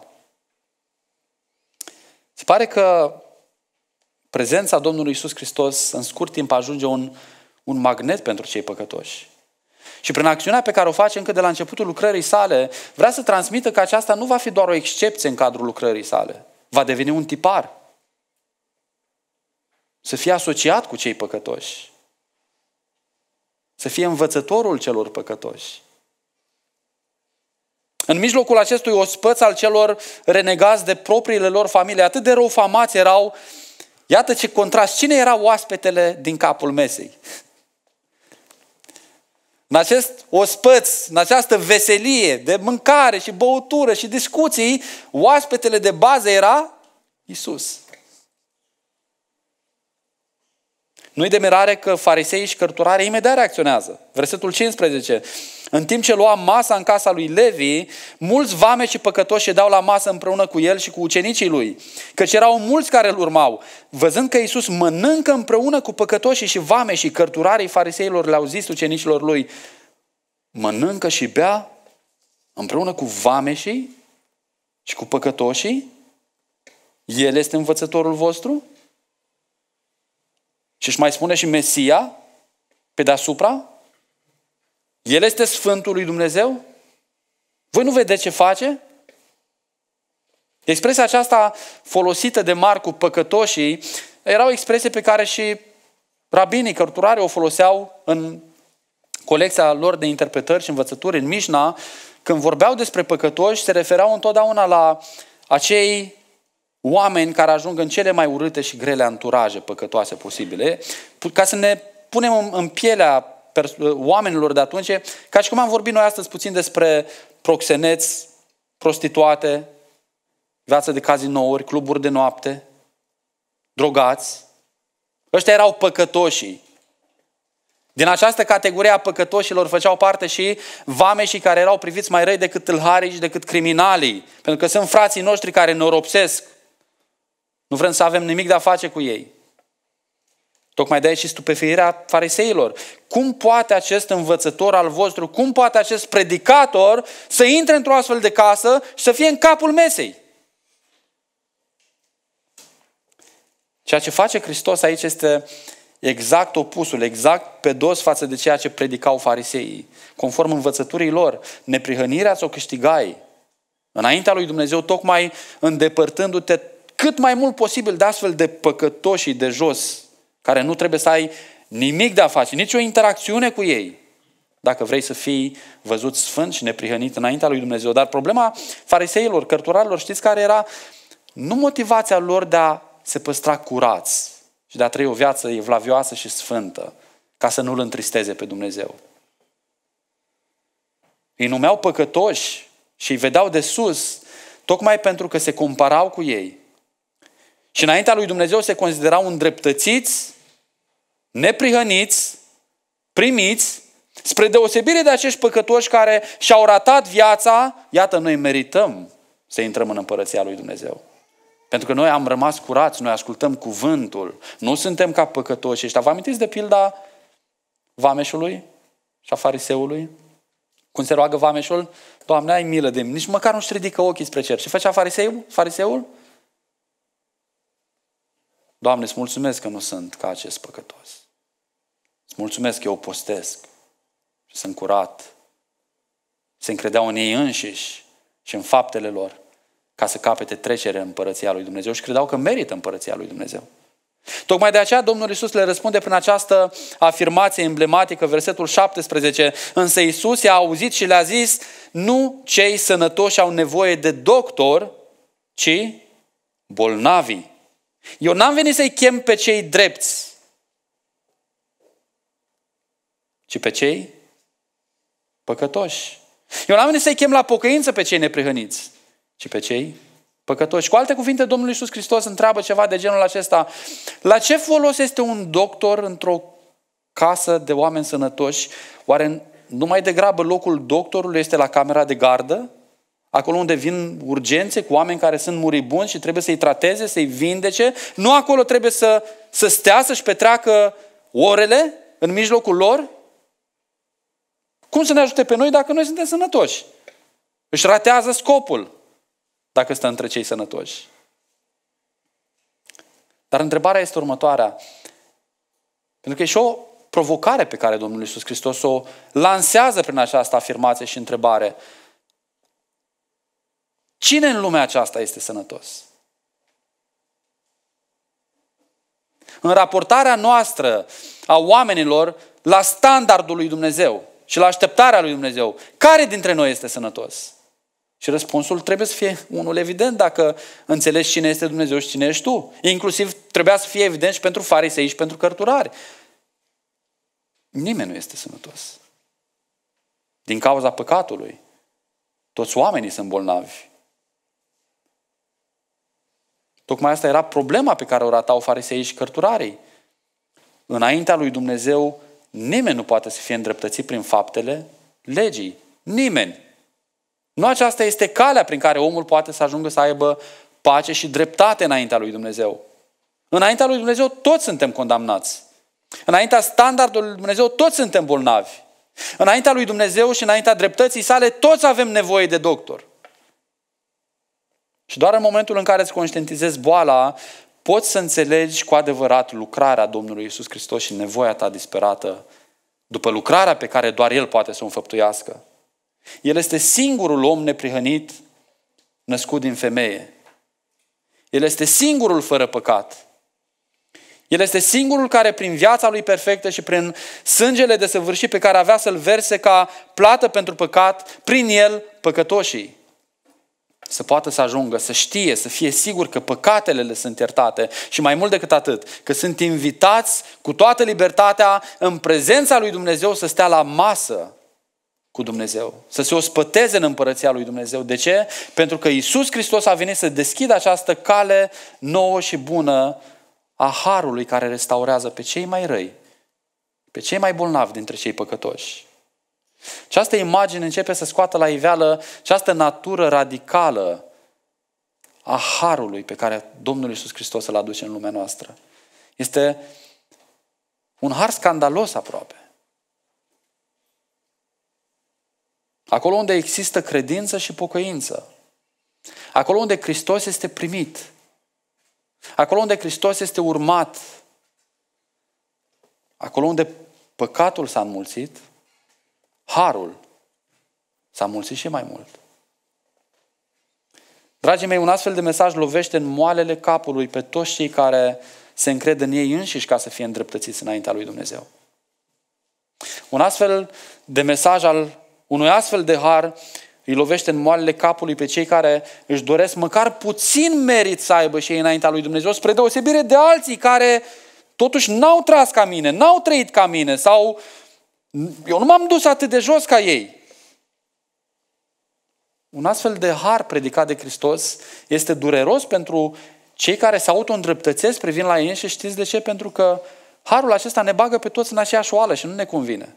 Se pare că prezența Domnului Isus Hristos în scurt timp ajunge un, un magnet pentru cei păcătoși. Și prin acțiunea pe care o face încă de la începutul lucrării sale, vrea să transmită că aceasta nu va fi doar o excepție în cadrul lucrării sale. Va deveni un tipar. Să fie asociat cu cei păcătoși. Să fie învățătorul celor păcătoși. În mijlocul acestui ospăț al celor renegați de propriile lor familii, atât de răufamați erau, iată ce contrast. Cine erau oaspetele din capul mesei? în acest ospăț, în această veselie de mâncare și băutură și discuții, oaspetele de bază era Isus. Nu-i mirare că farisei și cărturare imediat reacționează. Versetul 15. În timp ce lua masa în casa lui Levi, mulți vame și păcătoși dau la masă împreună cu el și cu ucenicii lui, căci erau mulți care îl urmau. Văzând că Iisus mănâncă împreună cu păcătoșii și vame și cărturarii fariseilor, le-au zis ucenicilor lui, mănâncă și bea împreună cu vameșii și cu păcătoșii? El este învățătorul vostru? Și își mai spune și Mesia pe deasupra? El este Sfântul lui Dumnezeu? Voi nu vedeți ce face? Expresia aceasta folosită de Marcu, păcătoșii, era o expresie pe care și rabinii cărturare o foloseau în colecția lor de interpretări și învățături, în Mișna, când vorbeau despre păcătoși, se refereau întotdeauna la acei oameni care ajung în cele mai urâte și grele anturaje păcătoase posibile, ca să ne punem în pielea oamenilor de atunci, ca și cum am vorbit noi astăzi puțin despre proxeneți, prostituate, viață de cazinouri, cluburi de noapte, drogați. Ăștia erau păcătoșii. Din această categorie a păcătoșilor făceau parte și vameșii care erau priviți mai răi decât tâlharii și decât criminalii. Pentru că sunt frații noștri care ne oropsesc. Nu vrem să avem nimic de a face cu ei. Tocmai de aici și stupefirirea fariseilor. Cum poate acest învățător al vostru, cum poate acest predicator să intre într-o astfel de casă și să fie în capul mesei? Ceea ce face Hristos aici este exact opusul, exact pe dos față de ceea ce predicau fariseii. Conform învățăturii lor, neprihănirea ți-o câștigai înaintea lui Dumnezeu, tocmai îndepărtându-te cât mai mult posibil de astfel de păcătoși de jos care nu trebuie să ai nimic de a face, nicio interacțiune cu ei, dacă vrei să fii văzut sfânt și neprihănit înaintea lui Dumnezeu. Dar problema fariseilor, cărturarilor, știți care era? Nu motivația lor de a se păstra curați și de a trăi o viață evlavioasă și sfântă, ca să nu-L întristeze pe Dumnezeu. Îi numeau păcătoși și îi vedeau de sus, tocmai pentru că se comparau cu ei. Și înaintea lui Dumnezeu se considerau îndreptățiți neprihăniți, primiți, spre deosebire de acești păcătoși care și-au ratat viața, iată, noi merităm să intrăm în împărăția lui Dumnezeu. Pentru că noi am rămas curați, noi ascultăm cuvântul, nu suntem ca păcătoși ăștia. Vă amintiți de pilda vameșului și a fariseului? Cum se roagă vameșul? Doamne, ai milă de mine. Nici măcar nu-și ridică ochii spre cer. Și făcea fariseul? fariseul? Doamne, îți mulțumesc că nu sunt ca acest păcătos mulțumesc că eu postesc și sunt curat. Se încredeau în ei înșiși și în faptele lor ca să capete trecere în împărăția lui Dumnezeu și credeau că merită împărăția lui Dumnezeu. Tocmai de aceea Domnul Isus le răspunde prin această afirmație emblematică, versetul 17. Însă Isus i-a auzit și le-a zis, nu cei sănătoși au nevoie de doctor, ci bolnavii. Eu n-am venit să-i chem pe cei drepți, ci pe cei păcătoși. Eu n-am venit să-i chem la pocăință pe cei neprihăniți, ci pe cei păcătoși. Cu alte cuvinte, Domnul Iisus Hristos întreabă ceva de genul acesta. La ce folos este un doctor într-o casă de oameni sănătoși? Oare nu mai degrabă locul doctorului este la camera de gardă? Acolo unde vin urgențe cu oameni care sunt muribunzi și trebuie să-i trateze, să-i vindece. Nu acolo trebuie să, să stea, să-și petreacă orele în mijlocul lor? Cum să ne ajute pe noi dacă noi suntem sănătoși? Își ratează scopul dacă stă între cei sănătoși. Dar întrebarea este următoarea. Pentru că e și o provocare pe care Domnul Iisus Hristos o lansează prin această afirmație și întrebare. Cine în lumea aceasta este sănătos? În raportarea noastră a oamenilor la standardul lui Dumnezeu, și la așteptarea lui Dumnezeu. Care dintre noi este sănătos? Și răspunsul trebuie să fie unul evident dacă înțelegi cine este Dumnezeu și cine ești tu. Inclusiv trebuia să fie evident și pentru farisei și pentru cărturari. Nimeni nu este sănătos. Din cauza păcatului. Toți oamenii sunt bolnavi. Tocmai asta era problema pe care o ratau farisei și cărturarii. Înaintea lui Dumnezeu Nimeni nu poate să fie îndreptățit prin faptele legii. Nimeni. Nu aceasta este calea prin care omul poate să ajungă să aibă pace și dreptate înaintea lui Dumnezeu. Înaintea lui Dumnezeu toți suntem condamnați. Înaintea standardului lui Dumnezeu toți suntem bolnavi. Înaintea lui Dumnezeu și înaintea dreptății sale toți avem nevoie de doctor. Și doar în momentul în care îți conștientizezi boala, poți să înțelegi cu adevărat lucrarea Domnului Isus Hristos și nevoia ta disperată după lucrarea pe care doar El poate să o înfăptuiască. El este singurul om neprihănit născut din femeie. El este singurul fără păcat. El este singurul care prin viața lui perfectă și prin sângele de săvârșit pe care avea să-l verse ca plată pentru păcat, prin el păcătoșii să poată să ajungă, să știe, să fie sigur că păcatele le sunt iertate și mai mult decât atât, că sunt invitați cu toată libertatea în prezența lui Dumnezeu să stea la masă cu Dumnezeu, să se ospăteze în împărăția lui Dumnezeu. De ce? Pentru că Isus Hristos a venit să deschidă această cale nouă și bună a harului care restaurează pe cei mai răi, pe cei mai bolnavi dintre cei păcătoși. Această imagine începe să scoată la iveală această natură radicală a harului pe care Domnul Iisus Hristos îl aduce în lumea noastră. Este un har scandalos aproape. Acolo unde există credință și pocăință. Acolo unde Hristos este primit. Acolo unde Hristos este urmat. Acolo unde păcatul s-a înmulțit, harul s-a mulțit și mai mult. Dragii mei, un astfel de mesaj lovește în moalele capului pe toți cei care se încred în ei înșiși ca să fie îndreptățiți înaintea lui Dumnezeu. Un astfel de mesaj al unui astfel de har îi lovește în moalele capului pe cei care își doresc măcar puțin merit să aibă și ei înaintea lui Dumnezeu, spre deosebire de alții care totuși n-au tras ca mine, n-au trăit ca mine sau eu nu m-am dus atât de jos ca ei. Un astfel de har predicat de Hristos este dureros pentru cei care se auto-îndreptățesc privind la ei și știți de ce? Pentru că harul acesta ne bagă pe toți în aceeași oală și nu ne convine.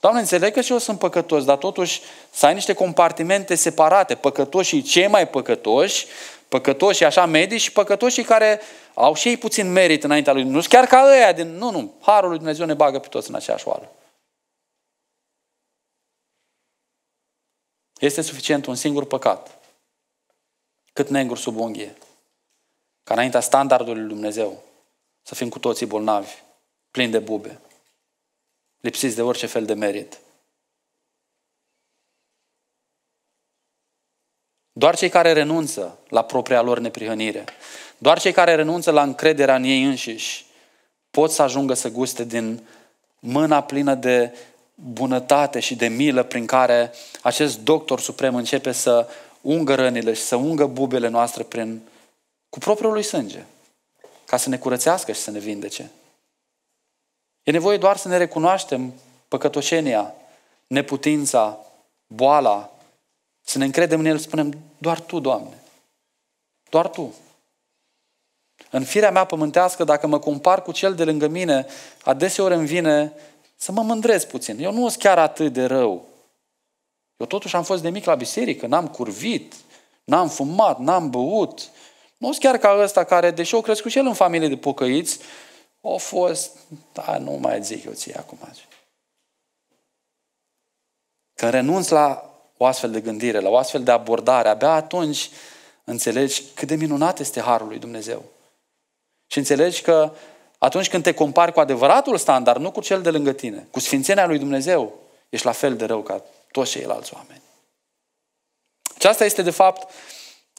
Doamne, înțeleg că și eu sunt păcătos, dar totuși să ai niște compartimente separate, păcătoșii cei mai păcătoși, păcătoșii așa medici și păcătoșii care au și ei puțin merit înaintea lui Dumnezeu. Chiar ca ăia din... Nu, nu, Harul lui Dumnezeu ne bagă pe toți în aceeași oală. Este suficient un singur păcat, cât negru sub unghie, ca înaintea standardului lui Dumnezeu să fim cu toții bolnavi, plini de bube, lipsiți de orice fel de merit. Doar cei care renunță la propria lor neprihănire, doar cei care renunță la încrederea în ei înșiși, pot să ajungă să guste din mâna plină de bunătate și de milă prin care acest doctor suprem începe să ungă rănile și să ungă bubele noastre prin, cu propriul lui sânge, ca să ne curățească și să ne vindece. E nevoie doar să ne recunoaștem păcătoșenia, neputința, boala, să ne încredem în El, spunem, doar Tu, Doamne, doar Tu. În firea mea pământească, dacă mă compar cu cel de lângă mine, adeseori îmi vine să mă mândrez puțin. Eu nu sunt chiar atât de rău. Eu totuși am fost de mic la biserică, n-am curvit, n-am fumat, n-am băut. Nu sunt chiar ca ăsta care, deși eu crescut și el în familie de pocăiți, a fost, da, nu mai zic eu ție acum. Când renunți la o astfel de gândire, la o astfel de abordare, abia atunci înțelegi cât de minunat este Harul lui Dumnezeu. Și înțelegi că atunci când te compari cu adevăratul standard, nu cu cel de lângă tine, cu sfințenia lui Dumnezeu, ești la fel de rău ca toți ceilalți oameni. Și asta este, de fapt,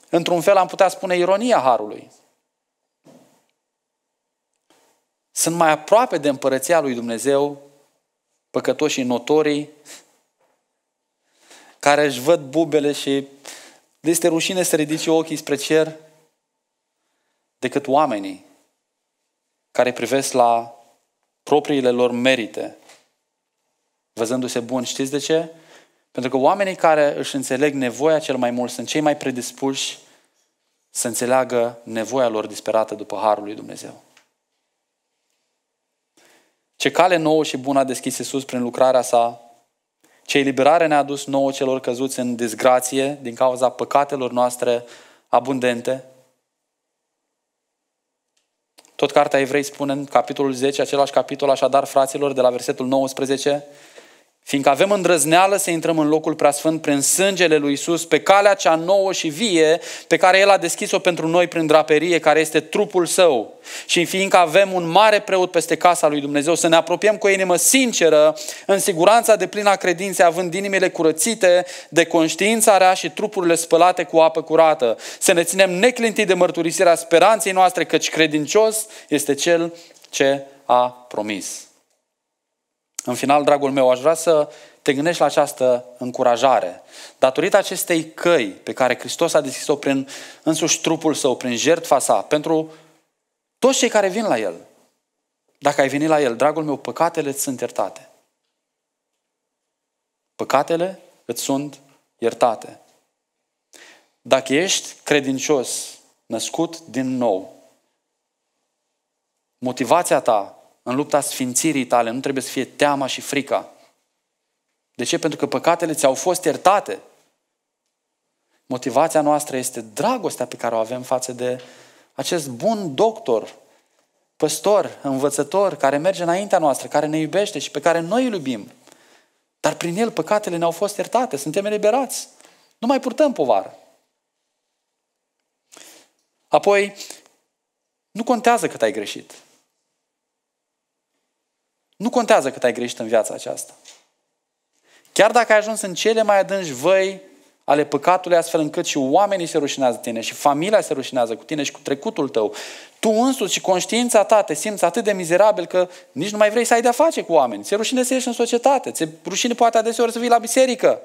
într-un fel am putea spune ironia Harului. Sunt mai aproape de împărăția lui Dumnezeu păcătoșii notorii care își văd bubele și este rușine să ridice ochii spre cer decât oamenii care privesc la propriile lor merite, văzându-se buni. Știți de ce? Pentru că oamenii care își înțeleg nevoia cel mai mult sunt cei mai predispuși să înțeleagă nevoia lor disperată după Harul lui Dumnezeu. Ce cale nouă și bună a deschis Iisus prin lucrarea sa, ce eliberare ne-a dus nouă celor căzuți în dezgrație din cauza păcatelor noastre abundente – tot cartea Evrei spune în capitolul 10, același capitol, așadar, fraților, de la versetul 19, fiindcă avem îndrăzneală să intrăm în locul preasfânt prin sângele lui Isus, pe calea cea nouă și vie, pe care El a deschis-o pentru noi prin draperie, care este trupul Său. Și fiindcă avem un mare preot peste casa lui Dumnezeu, să ne apropiem cu o inimă sinceră, în siguranța de plină credință având inimile curățite de conștiința rea și trupurile spălate cu apă curată. Să ne ținem neclintit de mărturisirea speranței noastre, căci credincios este Cel ce a promis. În final, dragul meu, aș vrea să te gândești la această încurajare. Datorită acestei căi pe care Hristos a deschis-o prin însuși trupul său, prin jertfa sa, pentru toți cei care vin la El. Dacă ai venit la El, dragul meu, păcatele îți sunt iertate. Păcatele îți sunt iertate. Dacă ești credincios, născut din nou, motivația ta în lupta sfințirii tale, nu trebuie să fie teama și frica. De ce? Pentru că păcatele ți-au fost iertate. Motivația noastră este dragostea pe care o avem față de acest bun doctor, păstor, învățător, care merge înaintea noastră, care ne iubește și pe care noi îl iubim. Dar prin el păcatele ne-au fost iertate, suntem eliberați. Nu mai purtăm povară. Apoi, nu contează cât ai greșit. Nu contează cât ai greșit în viața aceasta. Chiar dacă ai ajuns în cele mai adânci văi ale păcatului, astfel încât și oamenii se rușinează de tine, și familia se rușinează cu tine și cu trecutul tău, tu însuți și conștiința ta te simți atât de mizerabil că nici nu mai vrei să ai de-a face cu oameni. Se rușine să ieși în societate, se rușine poate adeseori să vii la biserică.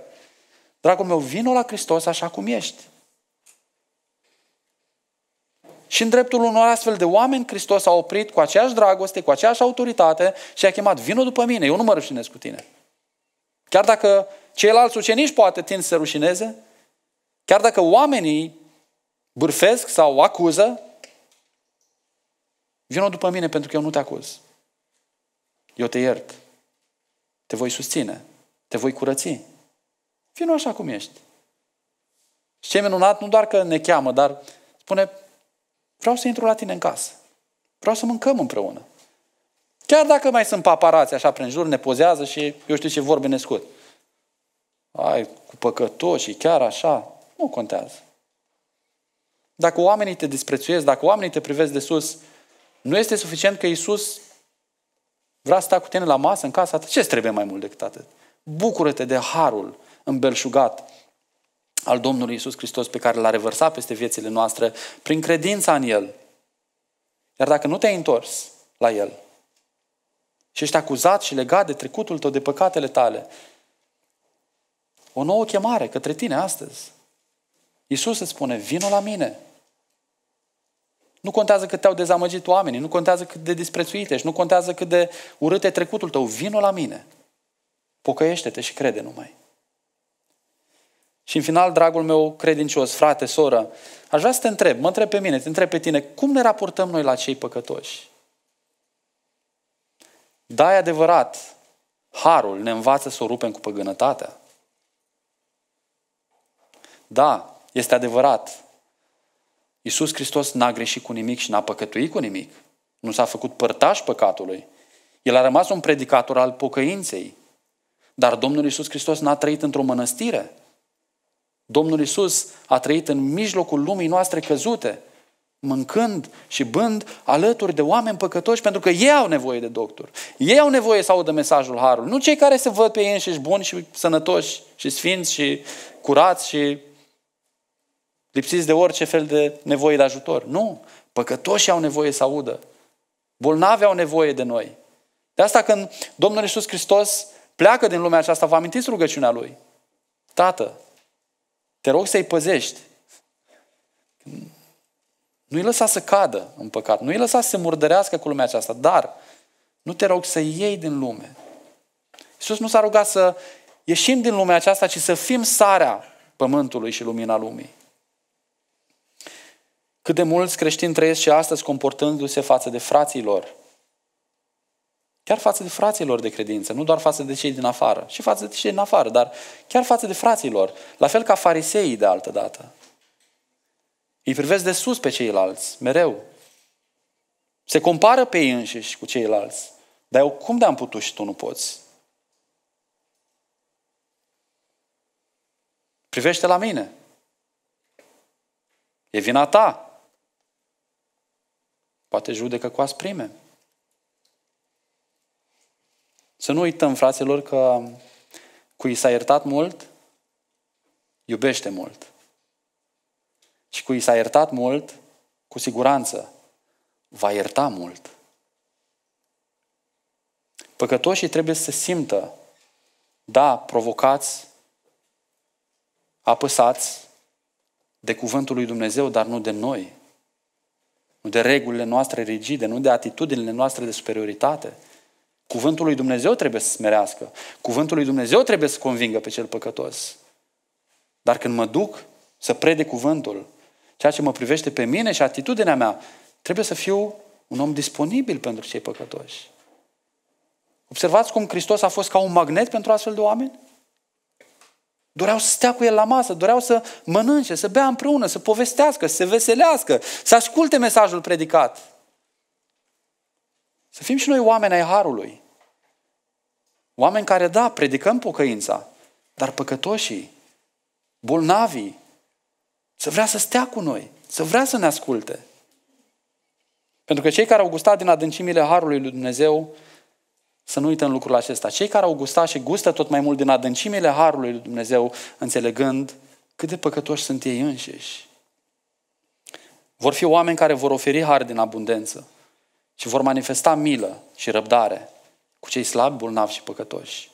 Dragul meu, vino la Hristos așa cum ești. Și în dreptul unor astfel de oameni, Hristos a oprit cu aceeași dragoste, cu aceeași autoritate și a chemat, vină după mine, eu nu mă rușinez cu tine. Chiar dacă ceilalți ucenici poate tind să rușineze, chiar dacă oamenii bârfesc sau acuză, vină după mine pentru că eu nu te acuz. Eu te iert. Te voi susține. Te voi curăți. Vină așa cum ești. Și ce minunat, nu doar că ne cheamă, dar spune, Vreau să intru la tine în casă. Vreau să mâncăm împreună. Chiar dacă mai sunt paparați așa prin jur, ne pozează și eu știu ce vorbe ne scot. Ai, cu păcătoși, chiar așa, nu contează. Dacă oamenii te disprețuiesc, dacă oamenii te privesc de sus, nu este suficient că Iisus vrea să stea cu tine la masă, în casa ta. Ce trebuie mai mult decât atât? Bucură-te de harul îmbelșugat al Domnului Isus Hristos pe care l-a revărsat peste viețile noastre prin credința în El. Iar dacă nu te-ai întors la El și ești acuzat și legat de trecutul tău, de păcatele tale, o nouă chemare către tine astăzi. Isus îți spune, vino la mine. Nu contează cât te-au dezamăgit oamenii, nu contează cât de disprețuit ești, nu contează cât de urât e trecutul tău, vino la mine. Pocăiește-te și crede numai. Și în final, dragul meu credincios, frate, soră, aș vrea să te întreb, mă întreb pe mine, te întreb pe tine, cum ne raportăm noi la cei păcătoși? Da, e adevărat, harul ne învață să o rupem cu păgânătatea. Da, este adevărat. Iisus Hristos n-a greșit cu nimic și n-a păcătuit cu nimic. Nu s-a făcut părtaș păcatului. El a rămas un predicator al pocăinței. Dar Domnul Iisus Hristos n-a trăit într-o mănăstire. Domnul Isus a trăit în mijlocul lumii noastre căzute, mâncând și bând alături de oameni păcătoși, pentru că ei au nevoie de doctor. Ei au nevoie să audă mesajul Harului. Nu cei care se văd pe ei înșiși buni și sănătoși și sfinți și curați și lipsiți de orice fel de nevoie de ajutor. Nu! Păcătoșii au nevoie să audă. Bolnavi au nevoie de noi. De asta când Domnul Iisus Hristos pleacă din lumea aceasta, vă amintiți rugăciunea Lui? Tată, te rog să-i păzești. Nu-i lăsa să cadă în păcat, nu-i lăsa să se murdărească cu lumea aceasta, dar nu te rog să iei din lume. Iisus nu s-a rugat să ieșim din lumea aceasta, ci să fim sarea pământului și lumina lumii. Cât de mulți creștini trăiesc și astăzi comportându-se față de frații lor, Chiar față de fraților de credință, nu doar față de cei din afară, și față de cei din afară, dar chiar față de fraților, la fel ca fariseii de altă dată. Îi privesc de sus pe ceilalți, mereu. Se compară pe ei înșiși cu ceilalți. Dar eu cum de-am putut și tu nu poți? Privește la mine. E vina ta. Poate judecă cu asprime. Să nu uităm, fraților, că cui s-a iertat mult, iubește mult. Și cui s-a iertat mult, cu siguranță, va ierta mult. Păcătoșii trebuie să simtă, da, provocați, apăsați de cuvântul lui Dumnezeu, dar nu de noi. Nu de regulile noastre rigide, nu de atitudinile noastre de superioritate, Cuvântul lui Dumnezeu trebuie să smerească. Cuvântul lui Dumnezeu trebuie să convingă pe cel păcătos. Dar când mă duc să prede cuvântul, ceea ce mă privește pe mine și atitudinea mea, trebuie să fiu un om disponibil pentru cei păcătoși. Observați cum Hristos a fost ca un magnet pentru astfel de oameni? Doreau să stea cu el la masă, doreau să mănânce, să bea împreună, să povestească, să se veselească, să asculte mesajul predicat. Să fim și noi oameni ai Harului. Oameni care, da, predicăm pocăința, dar păcătoșii, bolnavii, să vrea să stea cu noi, să vrea să ne asculte. Pentru că cei care au gustat din adâncimile Harului lui Dumnezeu, să nu uităm lucrul acesta. Cei care au gustat și gustă tot mai mult din adâncimile Harului lui Dumnezeu, înțelegând cât de păcătoși sunt ei înșiși. Vor fi oameni care vor oferi har din abundență și vor manifesta milă și răbdare cu cei slabi, bolnavi și păcătoși.